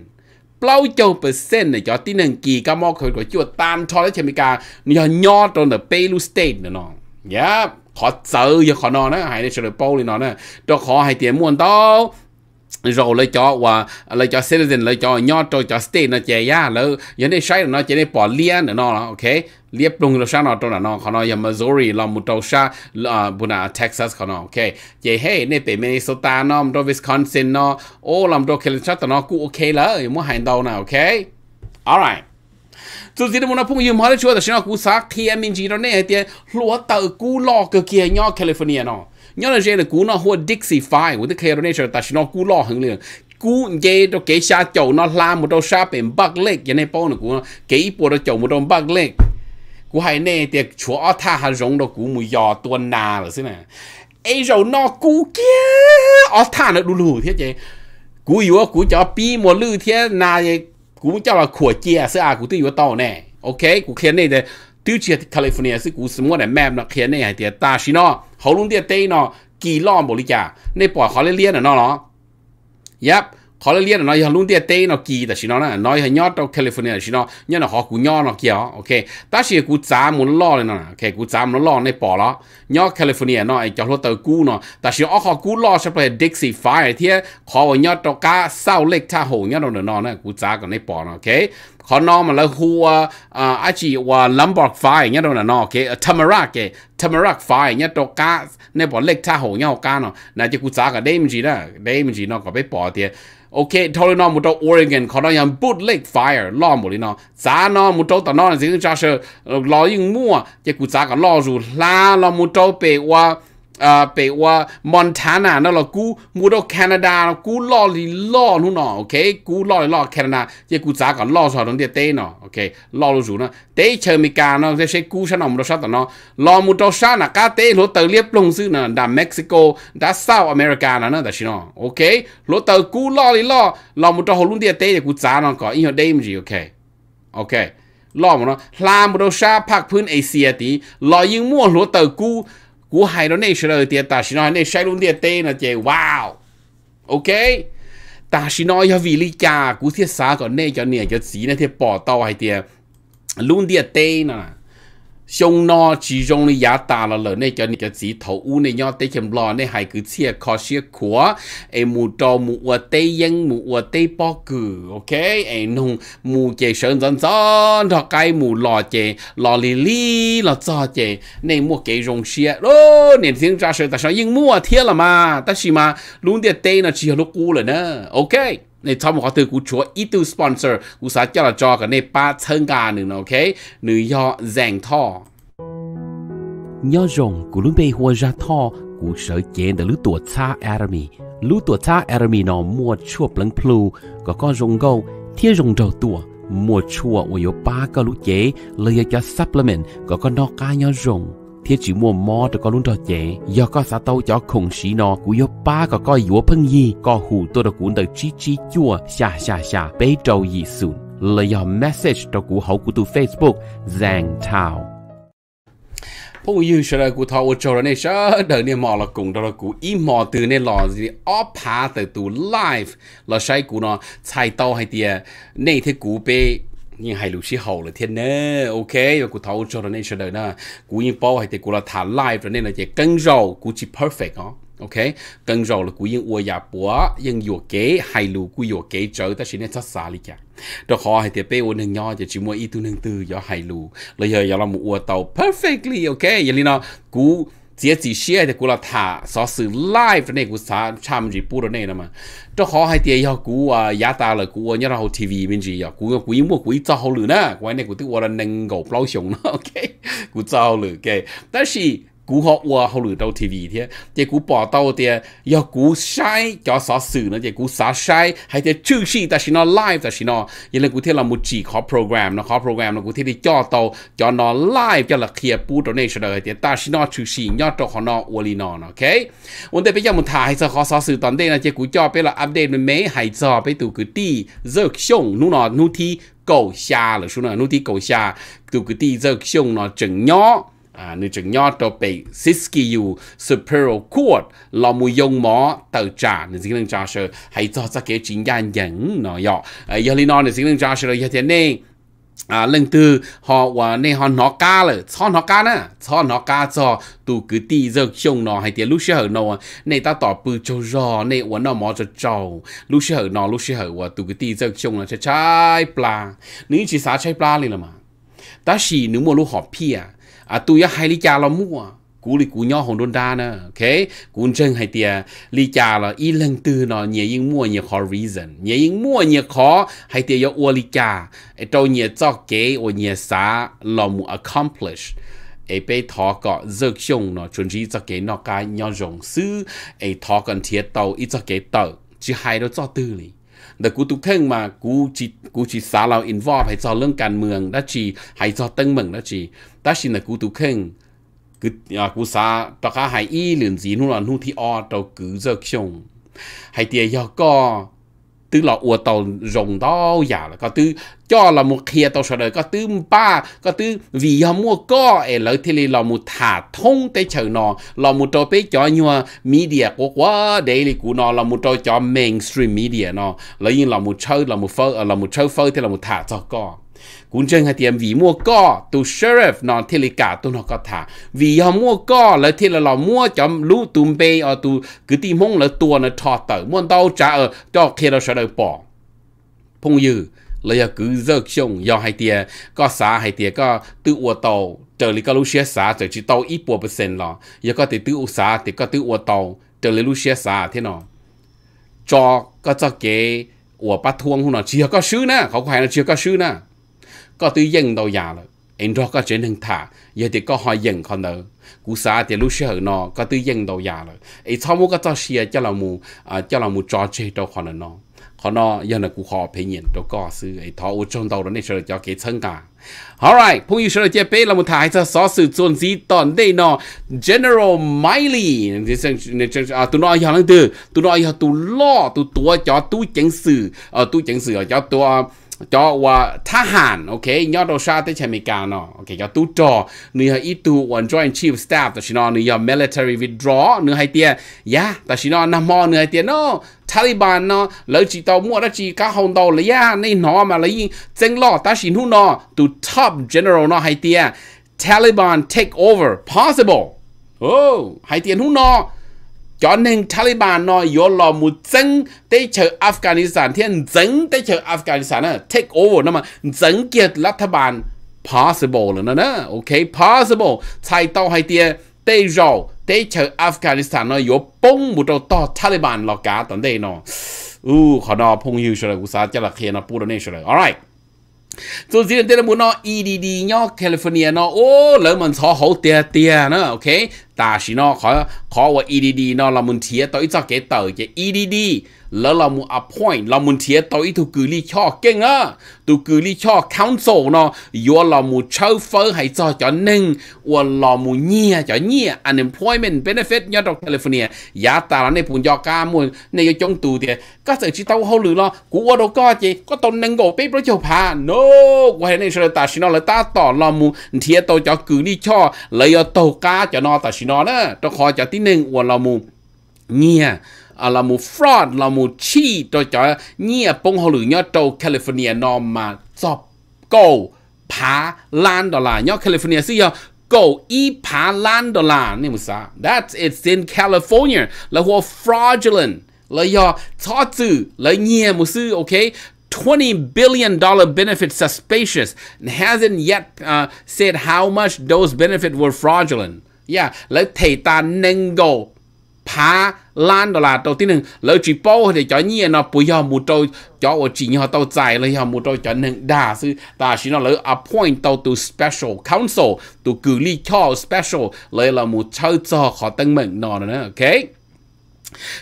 bao châu percent này cho tin kỳ ca mò covid của chua tan cho tới chơi cả nhỏ nhỏ trong the peru state nữa nó yeah dạ khó sợ giờ khó nó nè để là sửa bao lên nó nè cho khó hãy tiền muôn tao rồi lấy cho và lấy cho citizen lấy cho nhỏ cho cho state nó chè ya lỡ giờ này sai nó chè này bỏ liên nữa nó ok liên luôn nó sao nó trong là nó khó nói giờ Missouri là một đầu sa là buna Texas khó nói ok chè hey này bên Minnesota nó một Wisconsin nó ô làm đầu California nó cũng ok lỡ muốn hành đâu nào ok alright dù gì đâu nó phung yếm hóa ta xin nó cú sắc thì mình chỉ nó nè thì lúa tàu cú lò cơ kia California nó nhau là gì là nó hoa Dixie Five của cái ta xin nó cú lò hứng liền cú dê đó cái xa chậu nó làm một đầu xa bên bắc lake vậy này bao nó cú nó cái bộ đó chậu một đầu bắc lake cú hay nè thì hà rong đó cú mùi giò tuần nà là thế rồi nó cú kia ở tha nó đu lù thế chứ cú yếu cú cho pi một lư thế nà vậy กูจะว่าขวดเจียเสื้อกูตีอยู่ต่อแน่โอเคกูเขียนในเดติวเจียแคลิฟอร์เนียซึ่งกูสมมติแม่เนาะเขียนในไอเดียตาชินอเขาลุงเดียเต้เนาะกี่ล้อมบริจาในปอดเขาเลี้ยนเนาะเนาะยับ họ là liên nó họ luôn tiền tê nó kỳ ta xin nó nè nói hay nhót đâu California xin nó nhớ là họ cũng nhót nó kia ok ta chỉ cú giá muốn lo này nè ok cú giá muốn lo này bỏ lo nhót California nó ai cho nó tàu cú nó ta chỉ họ cú lo sẽ phải Dixie Fire thì họ nhót đâu cả sau ta hồ nhót đâu nữa nó nè cú giá còn này bỏ nó ok họ nó mà là hua à chỉ và Lombard phải nhá đâu là nó cái Tamarack cái Tamarack phải nhá đâu cá nên bỏ lệch tha hồ nhau cá nó là chỉ cú giá cả đây gì đó đây gì nó có bị bỏ tiền ok thôi nó một chỗ Oregon khó nó nhằm bút lake fire lo một đi nó giá nó một chỗ tao nó là gì cũng cha sơ lo những mua chỉ cú giá cả lo dù la lo một chỗ bề qua à bị qua Montana nó là cú mua đâu Canada nó cú lo lì lo luôn nọ ok cú lo đi lo Canada chứ cú giá cả lo sao đóng tiền tê nọ ok lo luôn rồi nó tê chơi mi cả nó sẽ cú sao nó một đôi sao nó lo mua đâu sao là cá tê lỗ tờ liếp lông sư nè đã Mexico đã South America nè nó đã xin nọ, ok lỗ tờ cú lo đi lo lo mua đâu luôn tiền tê thì cú giá nó có in đêm gì ok ok mua tờ cú của hai đó này sẽ tiệt ta sẽ nói này sai luôn tiệt tên là chè wow ok ta sẽ nói cho vì lý cha của thiết xã còn này cho nè cho gì này thì bỏ tàu hay tiệt luôn tiệt tên nè 胸呢其中呢也打了了那叫那叫几头乌那要得钱了那还个切靠些苦哎木刀木我得应木我得包个 OK 哎弄木这生长长到该木老这老里里老早这那木给容些哦你听这是但是应木贴了嘛但是嘛弄点得呢只有路过了呢 OK ในชอบมขอตือกูชัวอีตูสปอนเซอร์กูสาเจ้าละจอกันในป้าเชิงกาหนึ่งโอเคหรือย่อแจงท่อย่อจงกูลุ้นไปหัวจาท่อกูเสยเจนแต่รู้ตัวชาแอร์มีรู้ตัวชาแอร์มีนอมัวชั่วปลังพลูก็ก็จงเกาเที่ยจงเจ้าตัวมัวชั่วอวยป้าก็รู้เจเลยจะซัพพลีเมนต์ก็ก็นอกกายย่อจง thiết chỉ mua mò cho có luôn cho chế do có xã tâu cho khủng sĩ nó của yo ba có coi yếu phân gì có hủ tôi đã cuốn tới chi chi chua xa xa xa bế trâu gì sùn là do message cho cụ hậu của tôi Facebook Giang Thảo Phu yêu sẽ là cụ thọ ô trâu này sẽ đợi nè mò là cùng đó là cụ ý mò từ nè lò gì ó phá từ tu live là sai cụ nó chạy tàu hay tiề này thì cụ bê nhưng hay lưu xí hậu là thiên nè ok và cụ thấu cho nên cho đời na cụ như bao hay thì cụ là thả live rồi nên là chỉ cân rầu cụ chỉ perfect đó ok cân rầu là cụ yên uo giả búa yên yếu kế hay lưu cụ yếu kế trở ta chỉ nên sát xa lý cả đó khó hay thì bé uo nâng nho chỉ chỉ mua ít tu nâng tư do hay lưu, là giờ giờ là một uo tàu perfectly ok vậy là cụ 接几些的过了他，说是 live 的那股啥，他们就播的那了嘛。这好还得要股啊，也打了股啊，然后 TV 面去要股要股一摸股一造好了呢，关那股对我的能够不老熊了，OK，股造了 OK，但是。cú họ ua họ lử đầu TV thế, thế cú bỏ tàu thế, giờ cú sai cho xã sự nữa, thế cú xã hay thế chữ gì ta xin nó live ta xin nó, vậy là cú thế là một chỉ khó program khó program nó cú thế đi cho tàu cho nó live cho là kia bu đó này rồi thế ta xin nó chữ gì nhớ cho họ nó ua ok, vấn đề bây giờ mình thả sao khó xã sự toàn đây là thế cú cho bây là update mình mấy hay cho bây tụ cứ đi rớt xuống nu nó nu cầu xa là xuống là nu thi cầu xa tụ cứ đi rớt chừng nhỏ à nữ chừng nhỏ tàu bị siski u supero court là mu dùng mỏ tờ trả nữ sinh năng cha sơ hay cho ra cái chính gian dẫn nó yọ à, giờ lý nó nữ sinh năng cha sơ giờ thế này à lần thứ họ và nên họ nó cá là cho nó cá nè, cho nó cá cho tụ cứ tí giờ chung nó hay tiền lúc sơ nó nên ta tỏ bự cho rò nên và nó mò cho trâu lúc sơ nó lúc sơ và tụ cứ tí giờ chung là trái chạy, pla nếu chỉ xả chạy pla liền mà ta chỉ nếu mà lúc họ pia à tôi hay lý cha lo mua à. cú lì cú nhau hồng đôn đa nè ok cú chân hay tiề lì cha là y lần tư nó nhẹ yên mua nhẹ khó reason nhẹ yên mua nhẹ khó hay tiề yếu uo lì cha ở đâu nhẹ cho kế ô nhẹ xá lo mu accomplish ấy bé thọ có dược dùng nó chuẩn bị cho kế nó cái nhau dùng sư ấy thọ cần thiết tàu ít cho kế tàu chỉ hai đó cho tư lì แต่กูตุกเทิงมากูจิกูจิสาเราอินวอ์ให้จอเรื่องการเมืองดัชีให้จอตึงเมืองดัชีดัชีนะกูตุกเทิงกูอ่ากูสาตะกาให้อีหลืนสีนู่นนู่นที่ออตอกูเจะชง ให้เตียยอก็ tư là ua tàu rồng đó giả dạ là có tư cho là một kia tàu sợi có tư ba có tư vì họ mua có ở lợi thì là một thả thông tới chợ nó là một trò bé cho nhua media của quá để là của nó là một trò cho mainstream media nó là như là một chơi là một phơ ờ, là một chơi phơ thì là một thả cho có cũng chân hai vì mua co tu sheriff nó thì lì cả tu nó có thả vì họ mua co là thì là lò mua cho lũ tùm bê ở tu cứ tìm mong là tua nó thọ tử muốn đâu trả cho khi đó sẽ đợi bỏ phong dư là cứ rớt xong do hai có xả hai có tự ua tàu trở lại có lũ xe xả chỉ tàu ít bộ phần sen lò giờ có thể tự ua xả có tự ua tàu trở lại lũ xe thế nào cho có cho cái ua bắt thuông hôn nó chỉ có sứ nè, เขาก็ให้เราเชื่อก็ซื้อนะ có tư dân đâu già rồi em đó có chuyện hưng thả giờ thì có hỏi dân con nữa cú xã thì lúc xưa nó có tư dân đâu già rồi em sau mỗi cái tao xia cho là mù à, cho là mù trò chơi đâu còn nó còn nó giờ là cú họ phải nhận đâu có sự em thọ ô trong đầu nên sợ cho cái chân cả alright phong yêu sợ chế bé là một thái cho số sự gì toàn đây nó general miley à tụi nó giờ nó từ tụi nó giờ tụi lo tụi tua cho tụi chứng sự ờ, à tụi chứng sự cho tụi cho và thà hàn okay, nhớ đâu sao tới chém cả nó ok cho tu trò nửa hai tu one joint chief staff ta xin nó nửa military withdraw nửa hai tiền ya dạ, ta xin nó nằm mò nửa hai tiền nó Taliban no, lỡ chỉ tàu mua đó chỉ cá hồng tàu lấy ya nên nó mà lấy chân lo ta xin hú nó tu top general nó hai tiền Taliban take over possible oh hai tiền hú nó cho nên Taliban nói yo lo mu dân tới chờ Afghanistan thiên dân tới chờ Afghanistan à take over nó mà dân kiệt là Taliban possible là nó nè ok possible chạy tàu hay tia tới rồi tới chờ Afghanistan nó yo bông mu đầu to Taliban lo cả tận đây nó u họ nó phong yêu rồi cũng sao chắc là khi nó pu này rồi alright dù gì đến muốn nó e D nhóc California nó ô lỡ mình xóa hậu tia tia nữa ok ta chỉ nó khó khó và EDD nó là muốn thiệt tới cho cái tờ cái EDD lỡ là muốn appoint là muốn thiệt tới thu cử lý cho kinh á thu cử lý cho council nó yo là muốn châu phơ hay cho cho nâng và là muốn nhẹ cho nhẹ unemployment benefit nhớ đọc California giá ta là này phun cho ca muốn này cho chống tù thì các sự chỉ tao hầu lử lo của đâu có chứ có tao nâng gỗ bếp đó chầu phà no quay này sao ta chỉ nó là ta tỏ là muốn thiệt tới cho cử lý cho lấy tàu cá cho nó ta chỉ nó đó tôi khó cho tí nên của fraud California nó mà cho cầu phá California xí go e pa lan đô la that's it's in California là hồ fraudulent là yo thọ chữ là nhia musu okay $20 billion benefit suspicious and hasn't yet uh, said how much those benefits were fraudulent. yeah แล้วเทตาเนงโกพาล้านดอลลาร์ตัวที่หนึ่งแล้วจีโป้เดี๋ยวจอเนี่ยเนาะปุยยอมูโตจอโอจีเนี่ยตัวใจเลยยอมูโตจอหนึ่งด่าซื้อตาชินเนาะแล้ว appoint ตัวตัว special counsel ตัวกุลีช่อ special เลยเรามูเช่าจอขอตั้งเหมืองนอนนะโอเค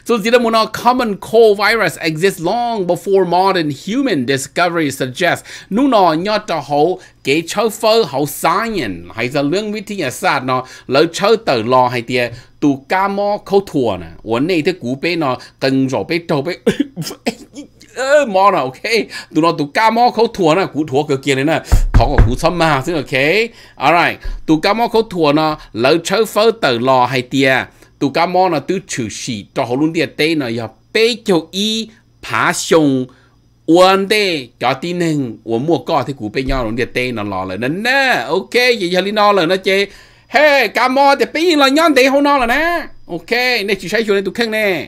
So Xenomona common cold virus exists long before modern human discovery suggests. Nú nó nhớ cho hậu cái chơi science hay là lương viết thiên sát nó lỡ chơi tử lo hay tiền tù ca mò khâu thua nè. Uốn này thế cú bê nó cần rồi bê trâu bê mò nè ok. Tù nó tù ca mò khâu thua nè cú thua cực kia này nè. Thọ của cú xâm mà ok. Alright. Tù ca mò khâu thua nó lỡ chơi phơ tử lo hay tiền tụ cá mò là tứ chữ sĩ cho hồ luôn địa à tê là ya bê cho y phá xong uốn tê cho tin nên uốn mua cò thì cụ bê nhau luôn địa à tê là lò lại nên nè ok vậy giờ đi nó là nó chê hey cá mò thì bê là nhon tê hô nó là nè ok nên chú sai chỗ này tụ khen nè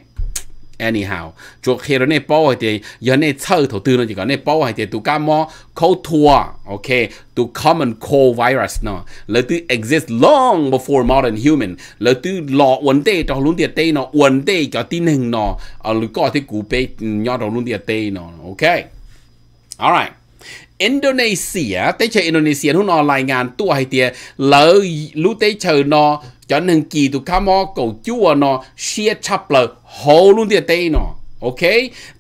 anyhow chỗ khi đó này bao thì giờ này chơi thầu tư nó chỉ có này bao hay thì tụ cá mò cold tour ok tụ common cold virus nó là tụ exist long before modern human là tụ lọ vấn đề cho luôn tiệt tây nó vấn đề cho tin hình nó ở lúc có thì cụ bê nhỏ đó luôn tiệt tây nó ok alright Indonesia, Indonesia, nó cho nên chỉ tụ khám mò cầu chúa nó xia chắp lờ hồ luôn tiệt tê nó ok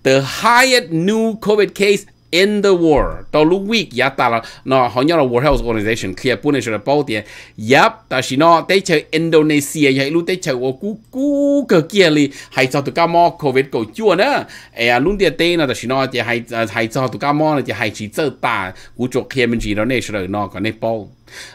the highest new covid case in the world tao lúc week ya ta là nó họ nhớ là World Health Organization kia bún này sẽ bao tiền yep ta chỉ nó tới chơi Indonesia vậy lúc tới chơi ở cú cú cờ kia li hay sao tụi cá mò covid cầu chua nữa à luôn tiền tê là ta chỉ nó thì hay à, hay sao tụi cá mò là thì hay chỉ chơi ta cú chuột kia mình chỉ nó này sẽ nó còn này bao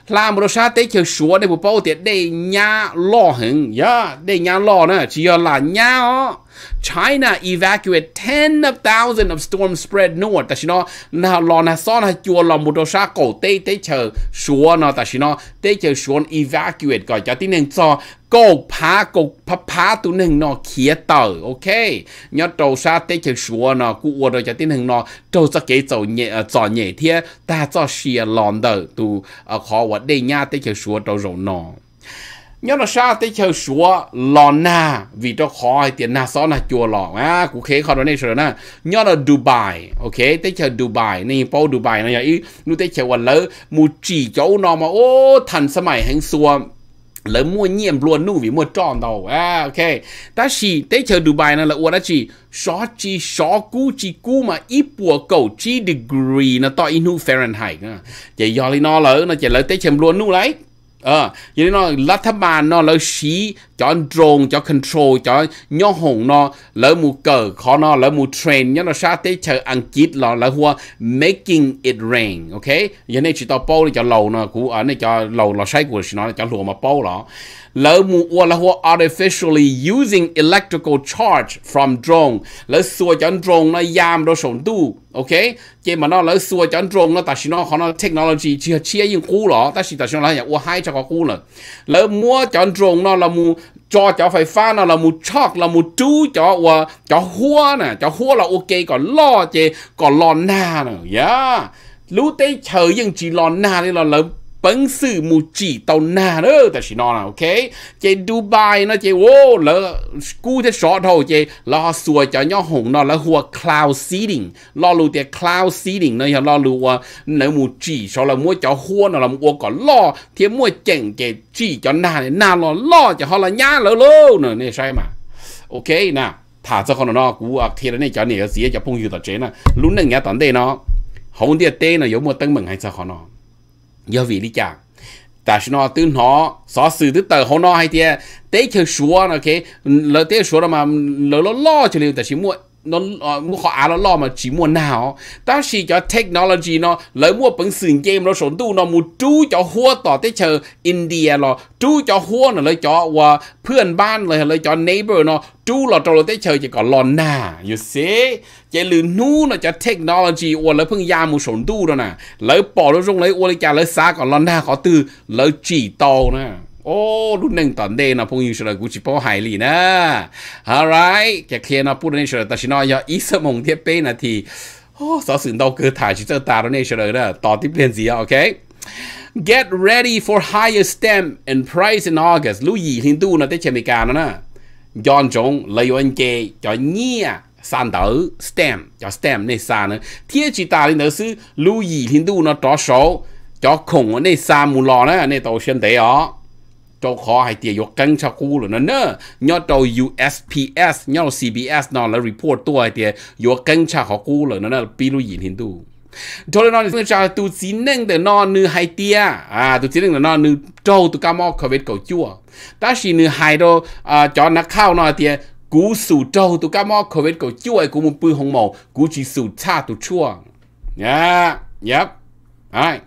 làm một sao tế chiều xuống để bộ bao tiền để nhà lo hứng, yeah, dạ, để nhà lo nữa, chỉ là nhà ó. China evacuate 10 of thousands of storm spread north. Ta shino na lo na son ha chua lo mu do xá cổ tê tê chờ xua nó ta shino tê chờ xuống evacuate gọi cho tí nên cho cô phá cô phá phá tụ nên nó khía tờ ok nhớ trâu sa tê chờ xua nó cụ ua rồi cho tí nên nó trâu cho kê trâu nhẹ trò nhẹ ờ, thiê ta cho xìa lòn tờ tụ ờ, khó vật đây nha tê chờ xua trâu rồi nó nhớ là sao tới chơi súa lò na vì cho khó tiền na xó na chùa lò á cụ khế khó đó này rồi na nhớ là Dubai ok tới chơi Dubai này phố Dubai này ý nu tới chơi quần lỡ mu chỉ cháu nó mà ô thành sớm mày hàng xua lỡ mua nhiệm luôn nu vì mua tròn đầu á ok ta chỉ tới chơi Dubai này là uo đã chỉ số chỉ số cú chỉ cú mà ít bùa cầu chỉ degree nó to inu Fahrenheit nè chỉ do lý nó lỡ nó chỉ lỡ tới chơi luôn nu lấy ờ vậy nó lá nó lỡ xí cho drone cho control cho nhó hồn nó lỡ mù cờ khó nó lỡ mù train nhớ nó sa tế chờ ăn nó lỡ hua making it rain ok vậy nên chỉ tao bố cho lầu nó của ở à, cho lầu nó say của nó cho lùa mà bố lỡ mu ua là hoa artificially using electrical charge from drone lỡ xua cho drone nó yam đồ sổn tu ok chỉ mà nó lỡ xua cho drone nó ta xin nó họ nó technology chia chia những cú lọ ta xin ta xin nó là ua hai cho có cú lợ lỡ mua cho drone nó là mu cho cho phải pha nó là mu chọc là mu chú cho ua cho hoa nè cho hoa là ok còn lo chê còn lo na nè yeah lú tây chờ những chỉ lo na đi là lỡ bấn sự mù chỉ tàu nà nữa, ta chỉ nói là ok chị Dubai nó chị ô lỡ cú thế sọ đầu chị lo sủa cho nhau hùng nó là hùa cloud seeding lo lù tiền cloud seeding nó lo lù nếu ờ, mù chỉ sau là mua cho hùa nó là mua có lo thì mua chèn chị chỉ cho nà này nà lo lo cho họ là nhá lỡ lô nữa này sai mà ok nè, thả cho con nó cú thì là này cho này ở dưới cho phong hiệu tập chế nè lúc này nhá tận đây nó hồng tiền tê nó giống mua tăng mừng hay sao con nó do vị đi chàng ta xin nó tư nó xó sự tư tờ hô nó hay thì tế chờ xuống ok lỡ tế xuống mà lỡ nó lo cho liệu ta xin muội นนเออมุขอาลอลอมาจีมวนาวตั้งชีจะเทคโนโลยีเนาะเลยมั่วปังสื่อเกมเราสนดูเนาะมูจู้จะหัวต่อเชออินเดียเนาะจู้จะหัวเนาะเลยจะว่าเพื่อนบ้านเลยเลยจะเนเบอร์เนาะจู้เราจะเราเชอจะก่อนลอนนาอยู่เซจะหรือนู้นเนาะจะเทคโนโลยีอวนเลยเพิ่งยามูสนดูเนาะเลยปอดเราตรงเลยอวเลยจะเลยซาก่อนลอนนาขอตือเลยจีโตนะ ô lúc nâng tận đây nó phong yêu sửa cũng chỉ bỏ hải lì nè alright cái kia nó bút lên sửa ta chỉ nói do ít sớm mong thiết bên là thì ô sáu sừng đau cơ thả chỉ cho ta đó này sửa đó tỏ tiếp get ready for higher stem and price in August lưu ý thiên tu nó tới chơi Mỹ nó nè John Jong lấy anh kê cho nhia stem cho stem này san nữa thiết chỉ ta lên đó sư lưu ý thiên tu nó số cho khủng ở này san mù lò nè tàu xuyên tế ó cho khó hay tiền yok căng cho cú rồi nữa nhớ cho USPS nhớ CBS nó là report tua hay tiền yok căng cho khó cú rồi nữa pi lu gì hiện cho nên nó chúng tu chỉ nên để nó nữ hai à tu chỉ nên để nó nữ trâu tu cam mọc covid cầu chua ta chỉ nữ hai cho nó khao nó tia cú sủ trâu tu cam mọc covid cầu chua cú một bự hồng màu cú chỉ sủ cha tu chua nhá nhấp ai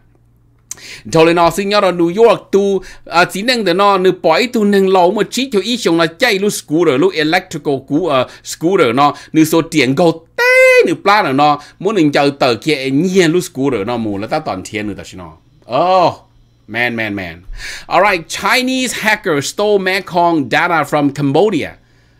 cho nên nó xin nhau là New York tu à chỉ nên để à, nó nửa bói tu nên lâu mà chỉ cho ý chúng là chạy lu scooter lu electrical cú à scooter nó nửa số tiền gầu té nửa plan là nó muốn mình chờ tờ kia nhiên lu scooter nó mù là ta toàn thiên nữa ta xin nó oh man man man alright Chinese hacker stole Mekong data from Cambodia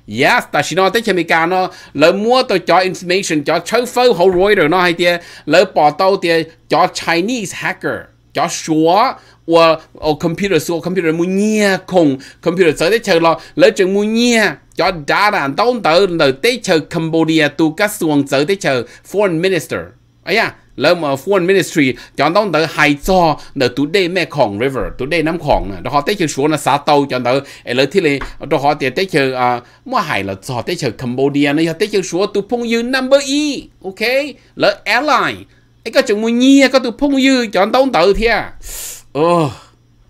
Yes, ta chỉ nói tới chemi cả nó lỡ mua tôi cho information cho chơi phơi hậu rồi nó hay tia lỡ bỏ tàu tia cho Chinese hacker cho số và ở computer số computer mu nhia cùng computer tới đấy chờ lo lấy chừng mu nhia cho đã đàn tông tới lời tới chờ Cambodia tu các xuống tới tới chờ foreign minister ấy à lỡ mà foreign ministry cho tông tới hai cho nợ tu đây mẹ khổng river tu đây năm khổng đó họ tới chờ xuống là xã tàu cho tới lấy thì lệ đó họ tới tới chờ à mua hải là cho tới chờ Cambodia nữa tới chờ xuống tu phong dư number e ok lỡ airline ấy có chúng mình nhia có tụ phong dư anh tốn tự thia ờ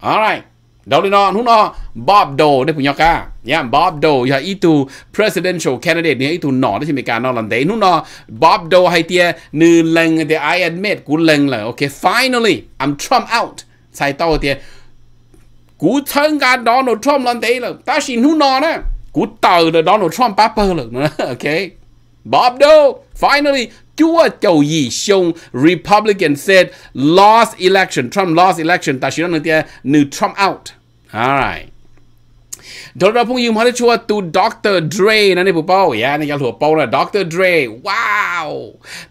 à. alright đâu đi nó lúc nó Bob Dole đấy của nhau cả nhá Bob Dole là ý tu presidential candidate này ý tu nọ đấy thì mình cả nó làm đấy lúc nó Bob Dole hay tia nư lần thì I admit cú lần là ok finally I'm Trump out sai tao tia cú thân cả Donald Trump lần đấy là ta xin lúc nó nè, cú tờ là Donald Trump paper là ok Bob Dole finally Chúa châu gì xong Republican said lost election Trump lost election ta chỉ nói tiếng nữ Trump out alright ดรพงศ์ยิมฮาริชัวตูด็อกเตอร์ดรนั่นเองปุ๊บเป้าอย่าในการหัวเป้านะด็อกเตอร์ดรว้าว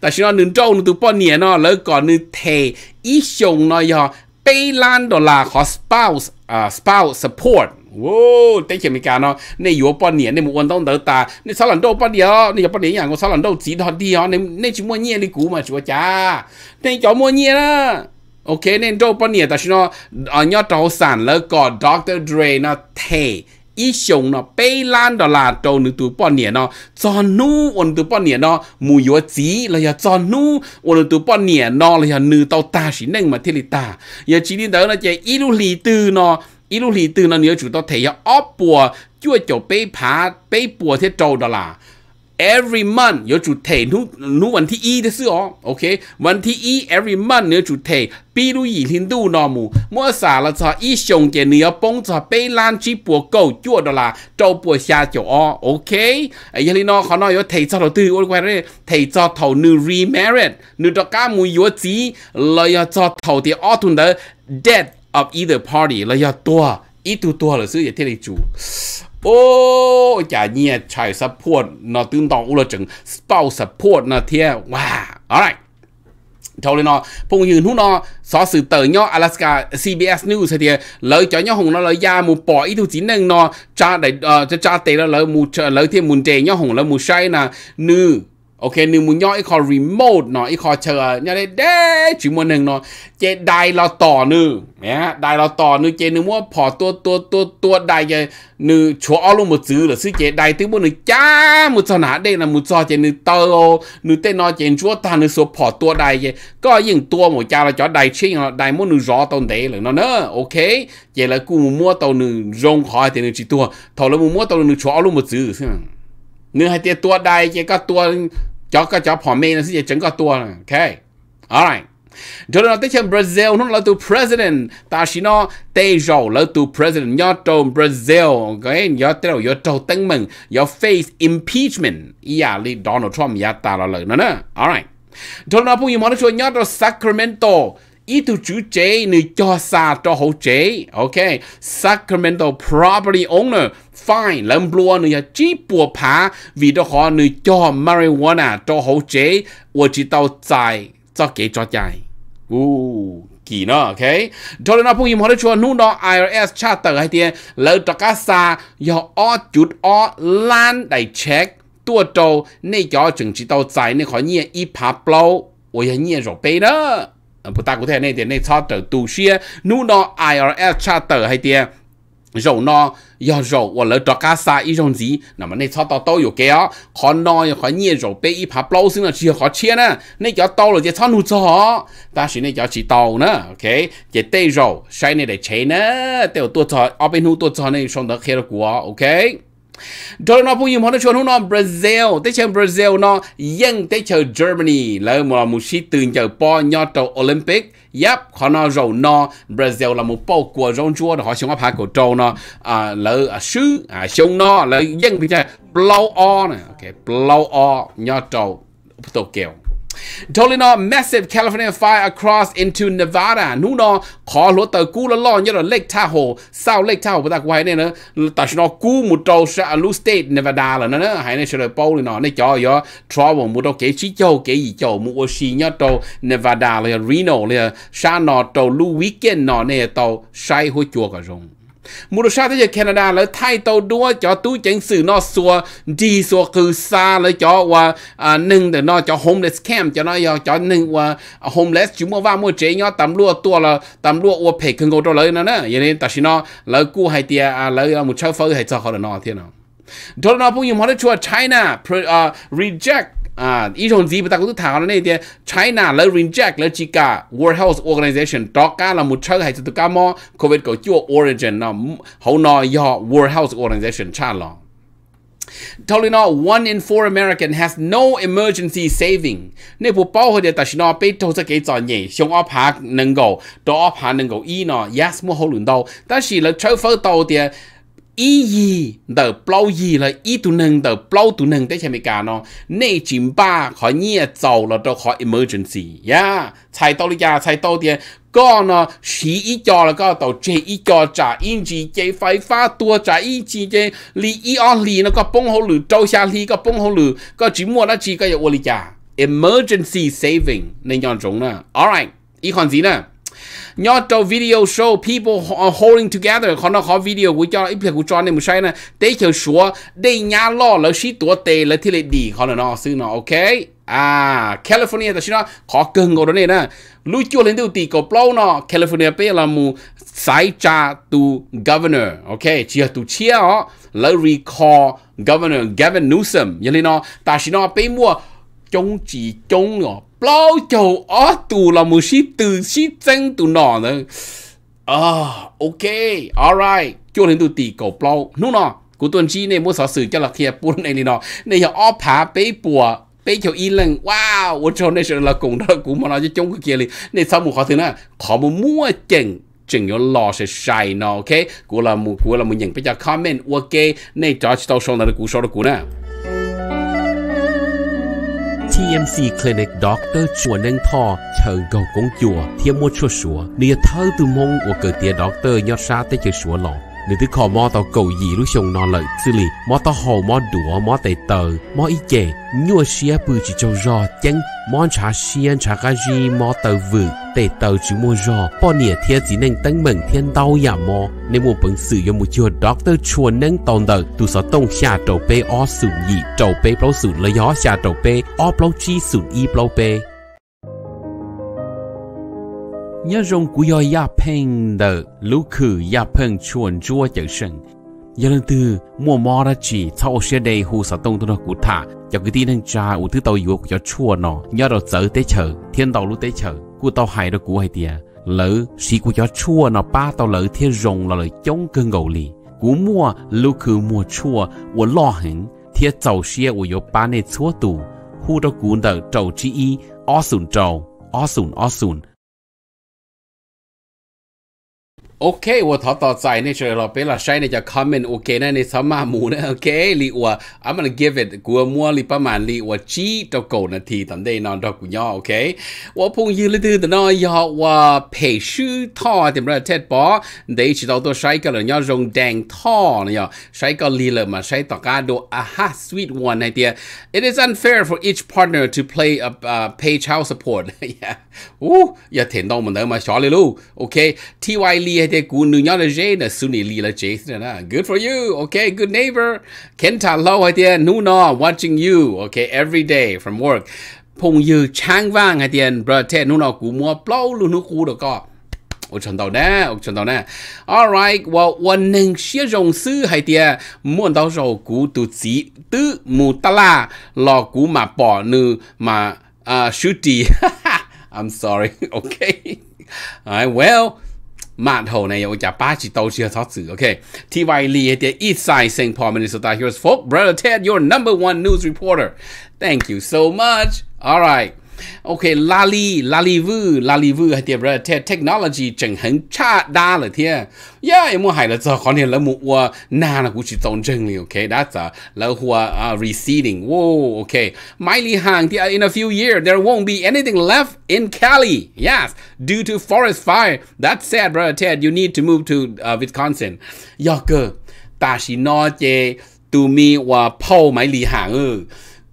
แต่ชิโนนึงโจ้นึงตูป้อนเนี่ยเนาะแล้วก่อนนึงเทอีชงนอยอเปล้านดอลลาร์ขอ spouse อ่า spouse support Wow, tết chỉ mình cả nó, nè yếu bao nhiêu, nè muốn đông đỡ ta, nè oh, sáu lần bao nhiêu, nè bao nhiêu, nhà của sáu lần đâu chỉ đi ó, oh, nè chỉ mua nhiêu đi cú mà chúa cha, nè cho mua nhiêu đó. Ok, nè đâu bao nhiêu, ta chỉ nó ở ờ, nhà trâu sản lỡ có Dr. Dre nó thề ý xong nó bê lan đó là trâu nữ tụ bao nhiêu nó, cho nu ôn tụ bao nhiêu nó, mù yếu chỉ là giờ cho nu ôn tụ bao nhiêu nó là giờ nữ tao ta chỉ nên mà thiết thiên ta, giờ chỉ đi tới là chỉ ít lì tư nó 一路里头呢，你要知道，他要二波就就被爬被波才做的啦。every month 有主题，努努วันที่一的是哦，OK，วันที่一 every month 有主题，比如以前都那么，莫啥了咋一上节你要帮着被烂去播够做的啦，做播下就哦，OK，哎呀你喏，可能有提早头对，我讲咧，提早头你 remarried，你到家冇有子，来要早头的奥顿的 death。of either party là ya tua ít tu tua là sự ya thiên lý chủ ô chả nhẹ chạy support nó tương đương là chừng spouse support nó thiên wow alright tờ Alaska CBS News lời lời lời lời hùng hùng chín để เทียเลยจ่อย่อหงเนาะเลยยามูปออีทุจีนึงเนาะจ้าได้เอ่อจะจ้าเตยแล้วเลยมูเลยเทียมุนเจย่อหงแล้วมูใช่นะนื้อ ok nếu muốn nhỏ ít khó remote nó ít khó chờ nhà đây đế chỉ một nâng nó chế đài lo tỏ nữ nhé đài lo tỏ nữ chế nếu muốn bỏ tua tua tua tua đài chế nữ chúa ao luôn một chữ là sư chế đài thứ một nữ cha một sao nã đây là một sao chế nữ tơ nữ tên nó chế chúa ta nữ số bỏ tua đài chế có những tua một cha là cho đài chi nó đài muốn nữ rõ tồn tại là nó nữa ok chế là cú mua tàu nữ rong khỏi thì nữ chỉ tua thầu là mua tàu nữ chúa ao luôn một chữ nếu hai tia tua đây chỉ có tua chó có chó phò mê nó sẽ chẳng tua là alright cho nên tới chừng Brazil nó là tu president ta chỉ nó tê president nhớ trâu Brazil cái nhớ tê rầu nhớ trâu face impeachment yeah li à, Donald Trump ya à, ta là nè alright cho nên bây giờ mọi người nhớ Sacramento ý tu chủ chế nữ cho xa cho hậu chế ok Sacramento property owner fine lâm lúa nữ ya chỉ bùa phá vì đó họ nữ cho marijuana cho hậu chế và chỉ tao tài cho kế cho chạy u kỳ nó ok cho nên nó phụ im họ đã cho nu đó IRS cha tờ hay tiền lỡ cho cá xa do o chút o lan đại check tua trâu nay cho chừng chỉ tao tài nên khỏi nhẹ ít phá blow 我也念着背了。不大 cụ ờ, thể này tiền này cho tờ tù xia nu nó IRS charter hay tiền rồi nó giờ rồi hoặc là cho cá sa ý trong gì mà này cho tao tao yêu cái á khó nói khó nhẹ rồi ý phá bao xíu là chỉ khó nè này cho tao rồi chỉ cho nu cho ta chỉ này cho chỉ tao nè ok chỉ tê rồi sai để chế nè tao tôi cho ở bên nu tôi này xong đó kia là của ok cho nó phụ nhiệm họ nó chuẩn nó Brazil tới chơi Brazil nó dân tới chơi Germany là một một sĩ từ chơi po nhau trâu Olympic yep họ nó rồi nó Brazil là một bao của rong chua họ xuống áp hai cổ trâu nó à lỡ sứ à, à xuống nó là dân bị chơi blow on ok blow on nhau trâu tổ kiểu Tolino massive California fire across into Nevada. Nu no khó lúa tờ cú lo lo như Lake Tahoe. Sao Lake Tahoe bà ta quay nên nữa. Ta sẽ nó cú một trâu sẽ lu state Nevada là nó nữa. Hãy nên sẽ là bầu nó nên cho yo trouble một đâu kế chí châu kế gì châu một ô xì nhớ trâu Nevada là Reno là sa nó trâu lu weekend nó nè tàu sai hôi chùa cả rong มูลชาติจะแคนาดาแล้วไทยเตาดัวจอตู้เจงสื่อนอสัวดีสัวคือซาเลยจอว่าอ่าหนึ่งแต่นอจอโฮมเลสแคมจอนอยจอหนึ่งว่าโฮมเลสจุมว่ามัวเจยอตำรวจตัวละตำรวจอวเพกคึงโกตัวเลยนะนะอย่างนี้แต่ชินอแล้วกู้ให้เตียอ่าแล้วมูเช่าเฟอร์ให้จอเขาเนอเทียนอโดนอพวกยิ่งมอดชัวไชน่า reject 啊，一种基本大公司谈了那点，China à, 了 reject 了几个 World Health Organization，大家了没吃还是都感冒，COVID 个叫 origin 呢，后呢以后 World Health Organization 查了。Totally not one in four American has no emergency saving. bảo bị xong nâng nâng đó yes, đâu, là 你不包括的，但是呢，被投资给赚钱，想要爬能够，到爬能够一呢，也是没好轮到。但是了，抽风到的。ý gì plau gì là ý tụ nâng tờ plau tụ nâng tới xem cả nó nay chín ba khỏi nhẹ giàu là đâu khỏi emergency yeah dạ. chạy tàu đi ra chạy tàu đi có nó xí ý cho là có tàu chế ý cho trả in chỉ chế phải phá tua trả in chỉ chế lý ý on lý nó có bông hồ lử trâu xa lý có bông hồ lử có chỉ mua nó chỉ có yếu lý trả emergency saving nên nhọn chúng nè alright ý còn gì nè Nyoto video show people uh, holding together. Họ nó họ video của cho ít của cho nên một sai nè. để cho số để nhà lo là sĩ tổ tệ là thì lại đi họ nó xứ nó ok. À, California ta xin nó khó cưng của đó này nè. Lưu chua lên tiêu tì cầu plow nó California bây là mù sai cha tu governor. Ok, chỉ là tu chia họ là recall governor Gavin Newsom. Vậy nên nó ta xin nó bây mua chống chỉ chống nó bao chầu ó tù là một ship từ ship chân tù nọ nữa à ok alright cho nên tù tỷ cầu bao nú nọ của tuần chi này mua sở sử cho là kia buôn này nọ này là ó phá bế bùa bế cho y lần wow 我 cho này là cùng đó cũng mà nó cho chung cái kia liền này sau một khó thứ nữa khó một mua chừng chừng yếu lo sẽ sai nó ok của là một của là một nhận bây giờ comment ok này cho tao sau này cú sau được cú nè TMC Clinic Doctor Chua Nâng Tho chờ gầu công chùa thiên mua chua sủa. Nìa thơ từ mong của cử tía Doctor nhọt xa tới chữ sủa lòng nữ tử khò mo tàu cầu gì lúc sông nó lợi xử lý mo tàu hồ mo đũa mo tẩy tờ mo y chè nhua xia bự chỉ châu rò chân mo trà xiên trà gà gì mo tàu vự tẩy tờ chỉ mua rò bao nịa thiên chỉ nên tăng mừng thiên đau ya mo nên mua bằng sử dụng một chiều doctor chuồn nâng tồn tờ tu sở tông xa trầu bê o sử nhị trầu bê bao sử gió xa trầu bê o bao chi sử nhớ rong của do ya peng đờ lũ khử ya peng chuồn chua chở sân giờ lần từ mua mò ra chỉ sau ô xe đây hù sở tông tôi nó cụ thả cho cái tin đang cha u thứ tàu yếu cho chua nó nhớ đầu chở tới chở thiên tàu lũ tới chở cụ tàu hải đó cụ hay tiề lỡ sĩ của cho chua nó ba tàu lỡ thiên rong là lời chống cơn gầu lì cú mua lũ khử mua chua u lo hình thiên tàu xe u yếu ba này chua tù hù đó cụ đờ trầu chỉ y o sùn trầu o sùn o sùn OK，我淘到在那时候，别了晒那叫 comment OK 呢，你什么母呢？OK，你我 I'm gonna give it กูมัวลิปประมาณลิว่าจีตะโกนาทีตันได้นอนดอกกุญยอ OK ว่าพงยืนเลยดื้อแต่นอยอว่าเพชื่อท่อเต็มระเทศปอได้ชิดเอาตัวใช้กันเลยยอรงแดงท่อนะยอใช้ก็ลีเลยมาใช้ต่อการดูอาฮา sweet one ในเดีย It is unfair for each partner to play a uh, pay child support อย่าเห็นต้องมันเดิมมาชอเลยลูก OK TY Lee thế thế cú nữ nhỏ là dễ là su nỉ lì là chế thế good for you okay good neighbor khen thả lâu hay tiền nu no watching you okay every day from work phong như chang vang hay tiền bro thế nu no cú mua plau luôn nu cú được co ôi chân đầu nè ôi chân đầu nè alright well one nâng xia rong sư hay tia muốn đâu rồi cú tu chỉ tư mù ta la lò cú mà bỏ nư mà uh, à, shooty I'm sorry okay All well 码头呢有一家巴西豆豉超市，OK？T Y Lee 的 Side St. Paul, Minnesota. Here's folk brother Ted, your number one news reporter. Thank you so much. All right. โอเคลาลีลาลีวูลาลีวูให้เทียบเลยวเทคโนโลยีจังหังชาดาเลยเทียย่าไอ้ม่หายลวจะขอเน็นยแล้วมัวนานะกูชิตงจังเลยโอเคด h าจ้ a แล้วหัวอ่ receding โว้โอเคไม่ลีห่างที่ in a few years there won't be anything left in Cali yes due to forest fire that's sad brother Ted you need to move to uh, Wisconsin ยอกเกอตาชินอเจตูมีว่าเผาไม่ลีห่างเออ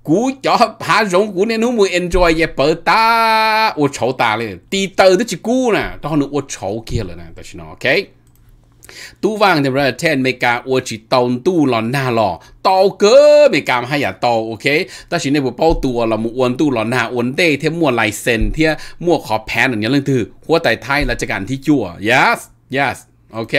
กูจะพาจงกูเนี่ยนู้มือเอ็นจอยยเปิดตาโอ้ชอตาเลย ตีเตอร์ตัวจีกูนะตอนนู้โอ้ชอเกี่ยเลยนะแต่ชิโนโอเคตู้ว่างเดี๋ยวเราเทนเมกาโอ้จีตอนตู้หลอนหน้าหล่อโตเกอเมกามให้ยาตโตโอเคแต่ชินี่ยพอเป้าตัวเรามืออ้วนตู้หลอนหน้าอ้วนเต้เทมั่วลายเซนเทียมั่วขอแพนอย่างเงี้ยเรื่องถือ หัวไตไทยราชการที่จั่ว yes yes โอเค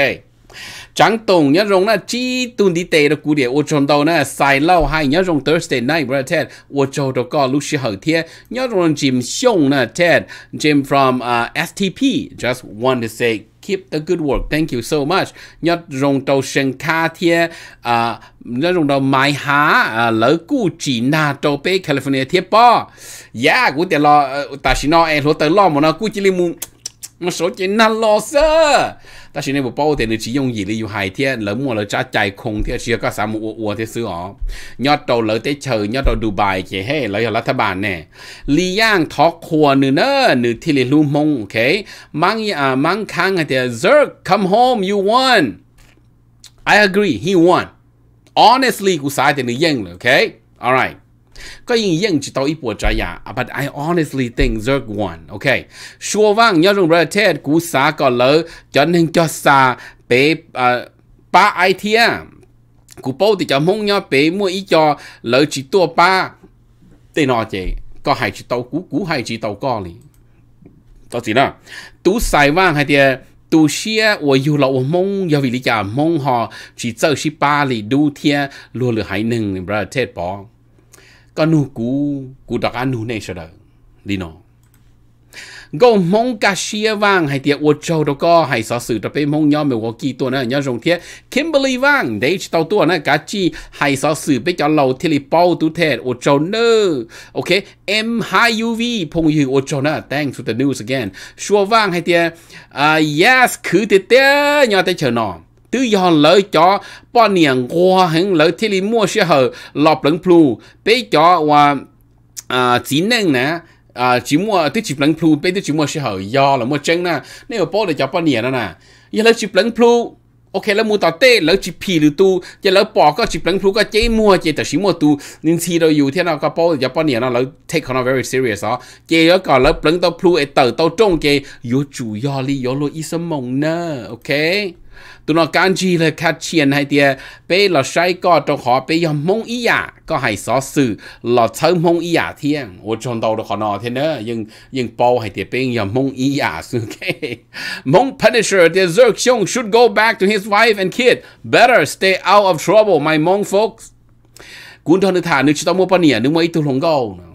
chẳng tổng nhớ rong na chi tuần đi tệ đó cú địa ô chọn đầu na sai lâu Hai nhớ rong Thursday night brother Ted ô chọn đó có lúc xí hậu thiệt nhớ rong Jim Xiong na Ted Jim from uh, à, STP just want to say keep the good work thank you so much nhớ rong đầu sen ca thiệt à nhớ rong đầu mai há à, lỡ cú chỉ na đầu pe California thiệt po yeah cú địa lo ta xin nói em lo tới lo mà nó cú chỉ li mu 我手机那老色，但是呢，我包的呢只用毅力有海天，冷漠了加在空天，是个啥么我我的事哦。要到了得 chờ，要到杜拜去嘿，แล้วรัฐบาลเนี่ยลีย่างทอกครัวนึเนอนึที่เรียนรู้มงโอเค มังอ่ามังคังเดียเซิร์ก come home you won I agree he won honestly กูสายแต่นึยังเลยโอเค alright có những dân chỉ tao ít bộ trái ya but I honestly think Zerg won okay sure vang nhớ rằng brother Ted cú xa có lỡ cho nên cho xa bé ba ai thia cú bố thì cho mong nhớ bé mua ý cho lỡ chỉ tua ba tên nó chị có hai chỉ tao cú cú hai chỉ tao có liền tao chỉ đó tú xài vang hay thì 都些我有了我梦，要为你家梦哈，去走是巴黎露天，落了还能不热太饱。có nu cú cú đặc ăn nu này sao đó đi nó go mong cà chia vang hay tiệt ô châu đâu có hay sở sự tập bên mong nhau mình kỳ tuần này nhau dùng thiết Kimberly vang để cho tàu tuần này cá chi hay sở sự bên cho lâu thiết lý bao tu thế ô châu nơ ok m hai uv phong yêu ô châu nè thanks for the news again sure vang hay tiệt uh, yes cứ tiệt tiệt nhau tới chờ nọ tự do lỡ cho bao niềng qua hứng lỡ thế li mua xe hở lọp lẫn plu bé cho và à chỉ năng nè à chỉ mua tới chỉ lẫn plu bé tới chỉ mua xe hở do là mua chân nè nếu bỏ để cho bao niềng nè giờ lỡ chỉ lẫn plu ok là mua tao tê lỡ chỉ phi lưu tu giờ lỡ bỏ có chỉ lẫn plu có chế mua chế tới chỉ mua tu nên khi đâu dù thế nào có bỏ cho bao niềng nó lỡ take nó very serious đó chế đó còn lỡ lẫn tao plu ấy tao trông chế yếu chủ yếu lý yếu lo nè ok ตัวนกการจีเลยคัดเชียนให้เตียเป้เราใช้ก็ต้งขอไปยอมมงอียาก็ให้สอสื่อเราเชิมมงอียาเที่ยงโอ้ชนตระขอนอเทนเนอร์ยังยังโปให้เตียเป้ยอมมงอียาสุเกมง Punisher เตียเซิร์กชง should go back to his wife and kid better stay out of trouble my mong folks กุนทอนึกฐานึกชิตอมัวปะเนี่ยนึกว่าอีตุลงเกา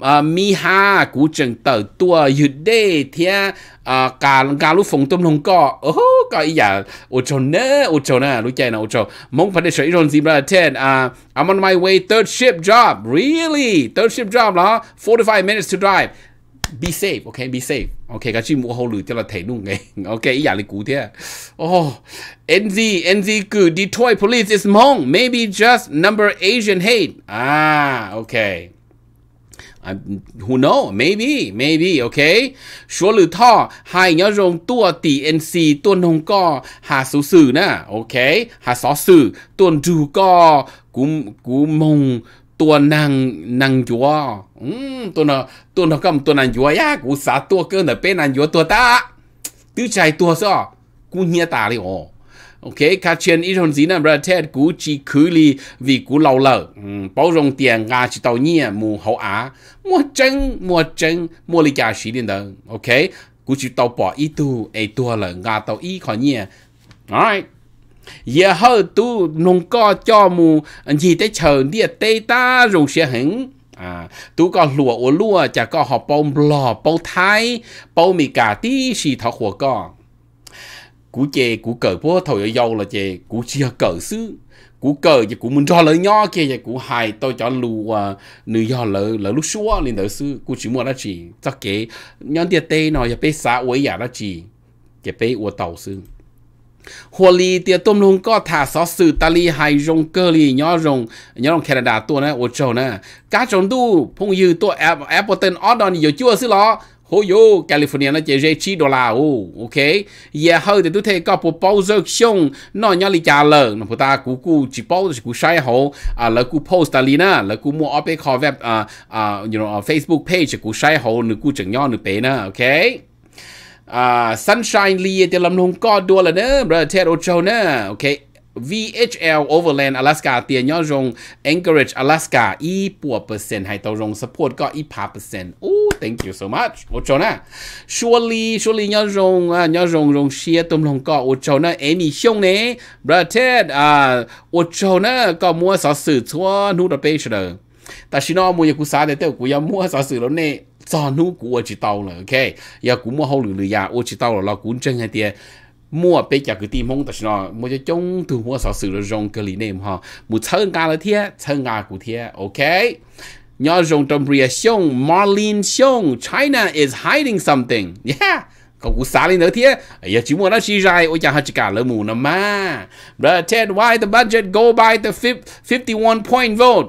à mi ha cú chừng cả cả lúc phòng tôm không có ô hô có ý giả ô chồ nè ô chồ nè lúc mong phải để sợi ten à I'm on my way third ship job really third ship job đó five minutes to drive be safe okay be safe okay cái chuyện mua hồ lử cho là thấy nung ngay okay ý giả là oh NZ NZ cứ Detroit police is mong maybe just number Asian hate ah okay I, who know maybe maybe okay số lử thọ hai nhớ rồng tua tỷ nc tuôn hồng co hà số sử nè okay hà số sử tuôn du co cú cú mông tua nàng nàng chúa ừ, tua nó tua nó cầm tua nàng chúa ya cú xả tua cơ nở bên nàng chúa tua ta tứ trái tua sao cú nhia ta đi ồ ok cá chén ít hơn gì nè bro ted cú chỉ khứ li vì cú lâu lợ bao rồng tiền ngà chỉ tàu nhia mù hậu á mua chân mua chân mua lý giá xí điện đồng ok cú chỉ tàu bỏ ít tu ấy tua là ngà tàu ít khỏi nhỉ alright giờ hơ tu nông co cho mù gì tới chờ địa tê ta rồi sẽ hứng à tu có lùa ô lùa chả có họ bông lò bông thái bông mì gà tí xì thọ khổ co cú chê cú cờ, bố thầu yêu là chê cú chia cờ xứ cú cờ và cú muốn cho lỡ nhỏ kia và cú hài tôi cho lù à nữ do lỡ lỡ lúc xua lên đỡ sư cú chỉ mua đó chỉ cho kế nhóm tiền tê nó và bé xã uế giả đó chỉ và bé uo tàu sư hồ lì tiền tôm luôn có thả xó sư ta li hay rong cờ li nhỏ rong nhỏ rong Canada tua nè ô châu nè cá trồng đu phong dư tua Apple ten ordon nhiều chưa sư lo hồi yo California nó chỉ rẻ chi đô la ô ok giờ hơi thì tôi thấy có proposal xong nó nhớ lý trả lời nó ta cú cú chỉ bao chỉ cú sai hồ à là cú post ta lina là cú mua ở bên call web à à you know à, Facebook page cú sai hồ nữa cú chẳng nhớ nữa bé nữa ok à sunshine lee thì làm nông có đua là nữa brother Ted Ocho nữa ok VHL Overland Alaska เตียนย่อรง Anchorage Alaska อีปัวเปอร์เซ็นต์ให้ตัวรง support ก็อีพาเปอร์เซ็นต์โอ้ thank you so much โอโจนะชัวลีชัวลีย่อรงอ่ะย่อรงรงเชียตุมลงก็โอโจนะเอมี่ชงเน่ประเทศอ่าโอโจนะก็มัวสอสื่อชัวนูดเปชเดอร์แต่ชิโนมูยากุซาเดเตอกูยามัวสอสื่อแล้วเน่จอนูกูอจิตเอาเลยโอเคยากูมัวเขาหรือหรือยาอจิตเอาเรากูจังไงเตีย mua bây giờ cái tìm mong tới nó mua cho chúng tu mua sở sự rong cái lý niệm ha mua chơi ngà là thế chơi ngà cụ thế ok nhớ rong trong bria xong marlin xong China is hiding something yeah có cũng xả lên nữa thế ấy chỉ muốn nó chỉ ra ôi chẳng hết chỉ cả lỡ mù nó mà but Ted why the budget go by the 51 point vote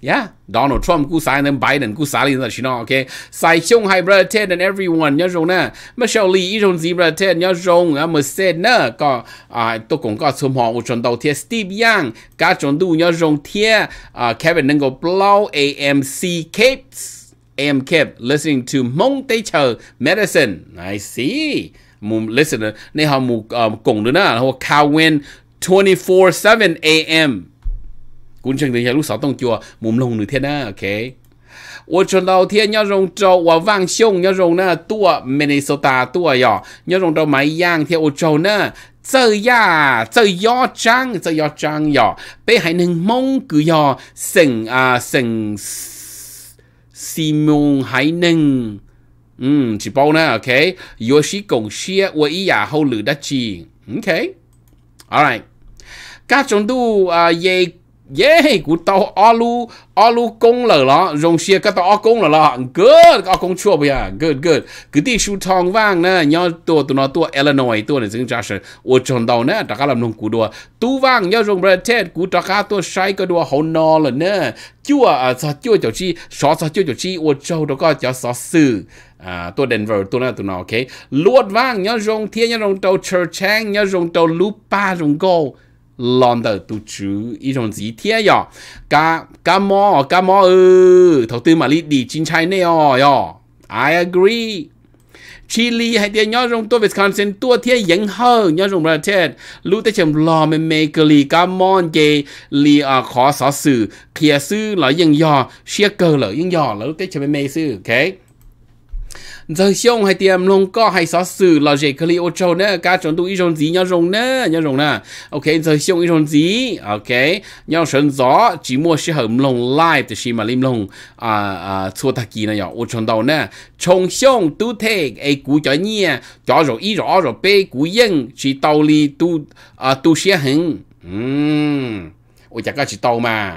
Yeah, Donald Trump ku sai then Biden ku sai then you know, okay. Sai chung hai brother Ted and everyone nhớ rồi nè. Michelle Lee ý rồi gì brother Ted nhớ rồi à mà said nè có à tôi cũng có xung họ chuẩn đầu tiên Steve Young cả chuẩn đủ nhớ rồi thiệt à Kevin nâng có blow AMC Capes AM Cap listening to Mong Tây Chờ Medicine. I see. Mù listener, này họ mù ờ, cùng nữa nè, họ Cowen 24/7 AM cũng chẳng được lúc sáu tông chùa mồm lông nửa thiên đó ok 我知道天要用州，我望雄要用那多 Minnesota 多呀，要用到买样天我州呢。这呀，这要涨，这要涨呀，别还能蒙个呀，省啊省，西蒙还能，嗯，几包呢？OK，有些贡献我一呀好留得起，OK，All à, dạ right，各种都啊也。耶，古到阿鲁阿鲁公了啦，荣些个到阿公了啦，good，阿公错不呀，good good，个地书汤旺呢，你要多多那多 Illinois 多呢，增加是，我讲到呢，大家 làm nông cụ đó, tu vang nhớ dùng bờ tết cụ đại gia tôi sai cái à, đó hậu nọ là nè, chưa à sao chưa cho chi, sao sao chưa cho chi, tôi châu đó có cho sao sự à tôi đền vợ tôi là tôi nói ok, luốt vang nhớ dùng thiên nhớ dùng tàu church nhớ dùng tàu lupa dùng gold lòng đầu tu chú ý trong gì thế nhở cá cá mò cá mò ư thầu tư mà lý đi chính chai nè nhở I agree Chile hay tiền nhau trong tôi Wisconsin tua thế vẫn hơn nhau trong ra thế lúc tới chừng lo mình mê cơ lì cá mòn chê lì à khó sở sự kia sư là dân dò xe cơ lỡ dân dò lúc tới chừng mê sư okay giờ xong hay tiêm luôn có hay xóa xử là dễ khởi ô châu nữa cá chọn tụi rồng gì nhau rồng nè nhau rồng nè ok giờ xong rồng gì ok nhau sơn gió chỉ mua sẽ hầm lồng live thì xí mà lim lồng à à xua ta kỳ này ô chọn đầu nè trông xong tu thế ai cú cho nhia cho rồi ít rõ rồi bê cú yên chỉ tàu li tu à tu sẽ hứng ừm ôi chả có chỉ tàu mà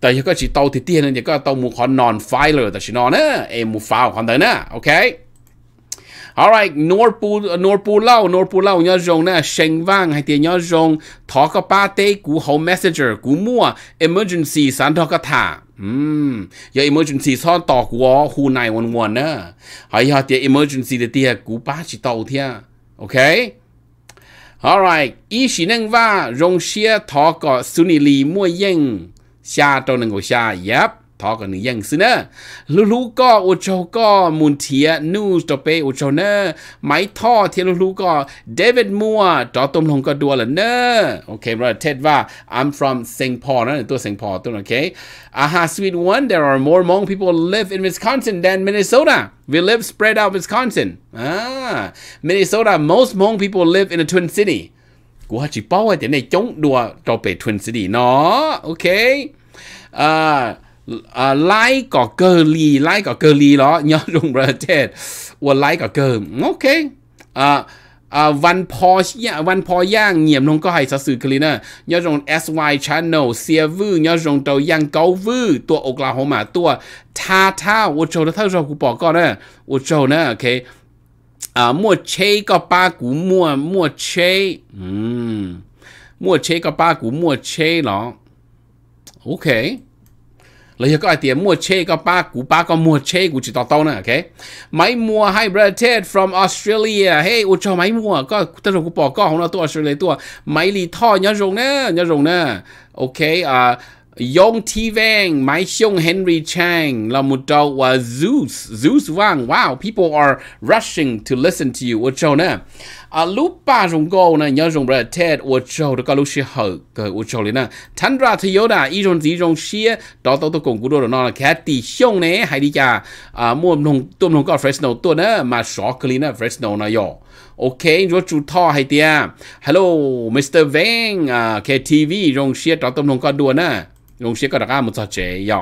แต่ยังก็ชีโตที่เตี้ยนั่นยังก็โตมูคอนนอนไฟเลยแต่ชีนอนนะเอมูฟาวคอนเตอร์นะโอเค all right nor pu nor pu lao nor pu lao nhớ rong nè sheng vang hay tiền nhớ rong thọ có ba tê cú hậu messenger cú mua emergency sản thọ có thả Hmm, giờ emergency sao tỏ của hu này one one nè hay giờ tiền emergency thì tiền cú ba chỉ tàu thia ok all right ý chỉ năng va dùng xe thọ có sunili mua yên xa trong năng của xa yep ทอกันนึ่งยังซึเนอลูลูก็อุจโจก็มุนเทียนูสตเปอุจโจเนอไม้ท่อเทียลูลูก็เดวิดมัวจอตมลงก็ดัวล่ะเนอโอเคเราเทศว่า I'm from St i n p o r l นะตัว St Paul ตัวโอเค Aha sweet one there are more Hmong people live in Wisconsin than Minnesota we live spread out Wisconsin ah Minnesota most Hmong people live in the Twin City กูฮัจิป้าว่าแต่ในจงดัวจอเป Twin City เนาะโอเคอ่า呃，来个隔离，来个隔离咯，要用不着，我来个隔，OK，啊啊，วันพอย่างวันพอย่างเงียบลงก็ให้สื่อคลีนะยอดรง SY Channel เซียวยอดรงตัวยังเกาวือตัวโอกลาโฮมาตัวทาท่าวัวโจนะท่าเรากูบอกก็นะวัวโจนะโอเค อ่ามัวเชยก็ป้ากูมัวมัวเชอืมมัวเชยก็ป้ากูมัวเชยเหรอโอเค giờ có ai tiền mua chê có ba cú ba có mua chê cú chỉ tao tao nè ok máy mua hybrid ted from Australia hey u cho máy mua có tên rồi cú bỏ có không nó tua Australia tua à. máy lì thò nhớ rồng nè nhớ rồng nè ok à Yong Ti Vang, Mai Xiong Henry Chang, là một đầu uh, Zeus, Zeus Wang. Wow, people are rushing to listen to you. Ở chỗ nè à lúc ba dùng câu này nhớ dùng bờ tết ô châu đó có lúc xí hở cái ô châu này nè thành ra thì yếu đã ý dùng gì dùng xí đó tôi tôi cùng cú đồ nó là cái tỷ xong này hay đi chả à mua nông tôm nông có Fresno tôi nè mà sọ cái này Fresno này yo ok rồi chú thọ hay tia hello Mr Vang à KTV dùng xí đó tôm nông có đùa nè ลงเชียก็ราคามันจะเจียอ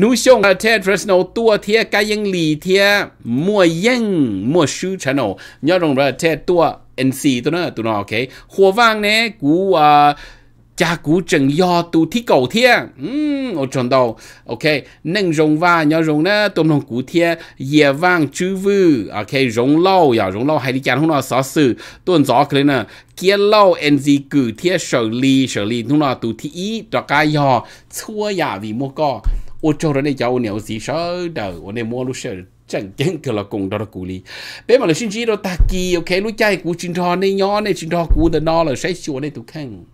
นูชงเทสเรสโนตัวเทียกายังหลีเทียมั่วเย่งมั่วชูชโนยอดลงเทสตัว NC ตัวนั้นตัวนอโอเคหัวว่างเนี่ยกูอ่า cha tu tu thi thi cầu ok, ok, cụ dạ, hay đi xử, gió cử ý, dạ vì gì 家古正要都提高天，嗯，我讲到，OK，能容哇，要容呢，都能古天，夜晚周五，OK，容老呀，容老还得讲通了啥事，都早可能呢，见老 NZ 古天手里手里通了都提一，大家要错呀，为么个？我做了那叫我鸟子手的，我那摸路手。chẳng chẳng kiến cái là cùng đó là cú lý bé mà là xin chỉ đó ta kỳ ok lúc chạy cụ chín thò này nhỏ này chín thò cụ đó nó là sẽ chùa này tụ khăn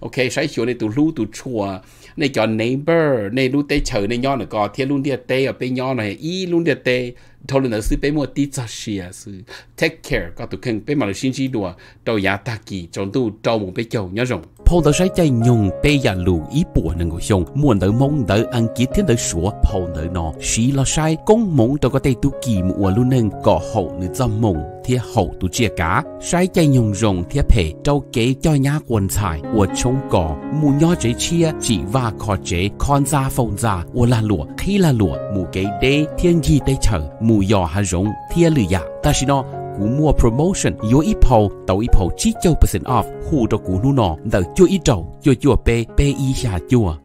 ok sai chỗ này tụ lu tụ chùa này cho neighbor này lu tê chờ này nhau nữa có thiên luôn địa tê ở bên nhau này y luôn địa tê thôi luôn ở sư bên mua tí cho xìa take care có tụ khen bên mà là xin chỉ đùa đầu giá ta kỳ trong tụ trâu bên chầu nhớ rồng Paul đã sai chạy nhung bê ya lù ý bùa nâng ngồi xong muốn đỡ mong đỡ ăn ký thiên đỡ sủa Paul đỡ nó xí lo sai công mong đâu có tay tu kỳ mùa luôn nâng có hậu nữa cho mong thì hậu tu chia cá sai chạy nhung rồng thì phải trâu kế cho nhà quần thải của trông cỏ mù nho chế chia chỉ và khó chế con ra phong ra của là lụa khi là lụa mù kế đê thiên gì tây chở mù yò hà rồng thiên lử dạ ta xin nó cú mua promotion yo ít pau tàu ít pau chỉ châu percent off hù cho cú nu nọ giờ chưa ít trầu chưa chưa pe pe y xà chưa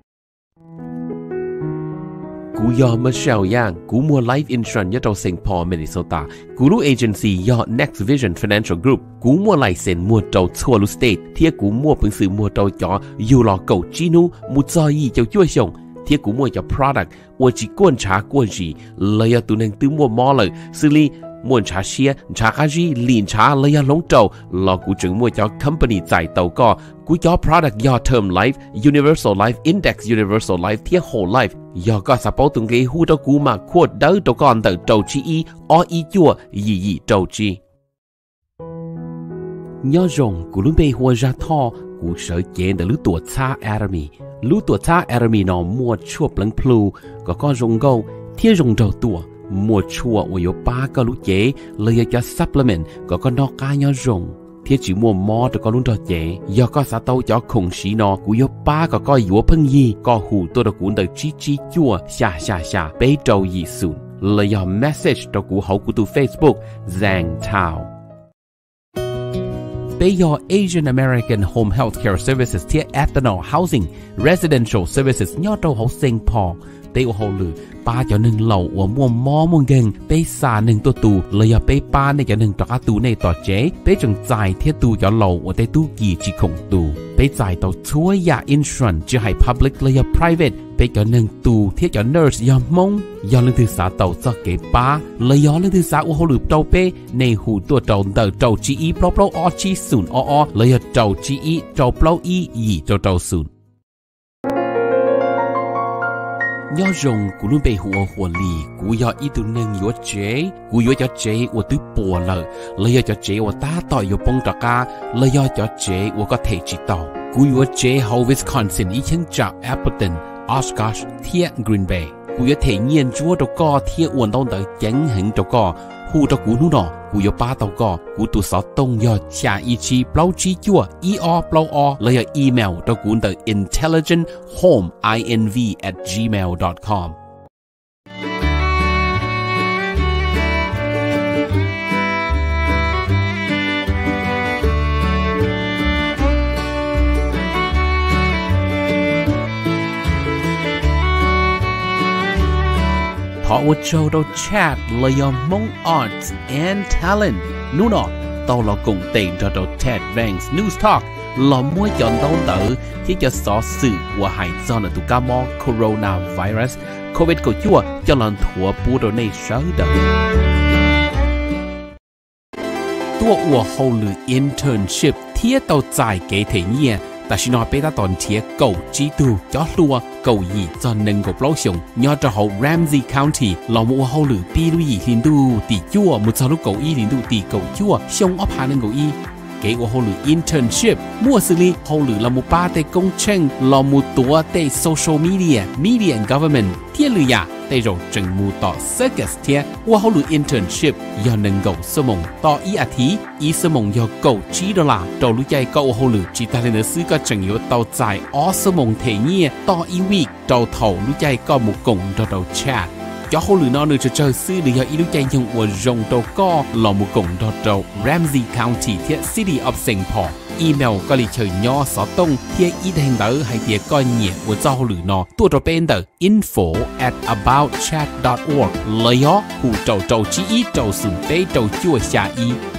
cú yo Michelle Yang cú mua life insurance nhất trong Minnesota. Cú lu agency yo Next Vision Financial Group. Cú mua lại sen mua trâu chua lu state. Thiệt cú mua phần sự mua trâu chó dù lò cầu chinu mu cho chui xong. Thiệt cú mua cho product. Ua chỉ quan trả quan gì. Lời tu nên tư mua mò lời xử muốn trả xe trả cá gì liên trả lấy ra à lông trâu, lo cụ chứng mua cho company giải tàu co cú cho product do term life universal life index universal life thiết whole life do có support từng cái hú đó cú mà khuất đỡ tàu con tàu trâu chi y o y chua gì gì trầu chi nhớ rồng của luôn bây hoa ra thọ của sở chế đã lúc tuổi cha, Arami lúc tuổi cha Arami nó mua chuột lăng plu có con rồng gâu thiết rồng trầu tuổi mùa chua ủa yếu ba cái lúc chế lấy cho supplement có con nó cá nhau rồng thế chỉ mua mò cho con luôn cho chế do có xã tàu cho khủng sĩ nó của yếu ba có coi yếu phân gì có hủ tôi đã cuốn được chi chi chua xà xà xà bế trâu gì sùn lấy cho message cho cụ hậu của tụ Facebook Zhang Tao. bây giờ Asian American Home Healthcare Services thiết ethanol housing residential services nhau trâu hậu Singapore ตอหลือป้าจะหนึ่งเหล่าอวมวมมอมงเงไปสาหนึ่งตัวตูเลยอาไปป้าในจะหนึ่งตรกตูในต่อเจ๊ไปจงจ่ายเทียตูจะเหล่าอวเตตู้กี่จิคงตูไปจ่ายต่อช่วยยาอินชรนจะให้ public เลยอา private ไปจะหนึ่งตูเทียจะ nurse อย่ามงอยอนลืมอสาเต่าักเก็บป้าเลยอย่นลืมอสาอุวหลือเต่าเปในหูตัวเต่าเต่าเต่าจีอีเปล่าเปล่าออจีศูนย์ออเลยอาเต่าจีอีเต่าเปล่าอีอีเต่าเต่าศูนย์要用古伦贝湖的火力，古要一度能有这，古要叫这我都破了，了要叫这我打到有崩着噶，了要叫这我个体知道，古要这后 Wisconsin 以前叫 Appleton、Oshkosh、Tia Green Bay，古要体验做着个体运动的平衡着个。หูตะกูนู่นอกูยอป้าต่าก็กูตุสอตรงยอดชาอีชีเปล่าชีจั่วอีออเปล่าออเลยอีเมลตะกูนเตอ intelligent home inv at gmail com họ wo châu đâu chat là yo mong arts and talent nu nọ tao là cùng tiền cho đâu Ted vans news talk là mua chọn đâu tự chỉ cho xó sự của hải do là tụ ca mò coronavirus covid của chua cho lần thua bu đồ này sớ đợi tua ua hầu lử internship thiết tao giải kế thế nhiên 但是那被他当天狗基督教路狗以在能够老熊，要着好 Ramsey County 老母后路比路以零度地九，木走路狗以零度地狗九，上我怕能够以。给我后路 internship，莫斯里后路那么巴的工程，那么多的 social media media and government，铁路呀，带着政务到 circus 天，我后路 internship 要能够什么到一啊题，一什么要够知道啦，到路在搞我后路，其他人的四个政要到在二什么提议到一 week 到头路在搞木工到到 chat。cho hô lửa nó được trở trời sư để do ý lúc chạy nhung của rồng tàu co là một cổng đọt đầu Ramsey County thiết City of St. Paul email có lịch trời nhỏ xó tông thiết ít hành tớ hay thiết coi nhẹ của do hô lửa nó tua trò bên tờ info at aboutchat.org lời hó hù trầu trầu chí ít trầu sừng tế trầu chua xa ý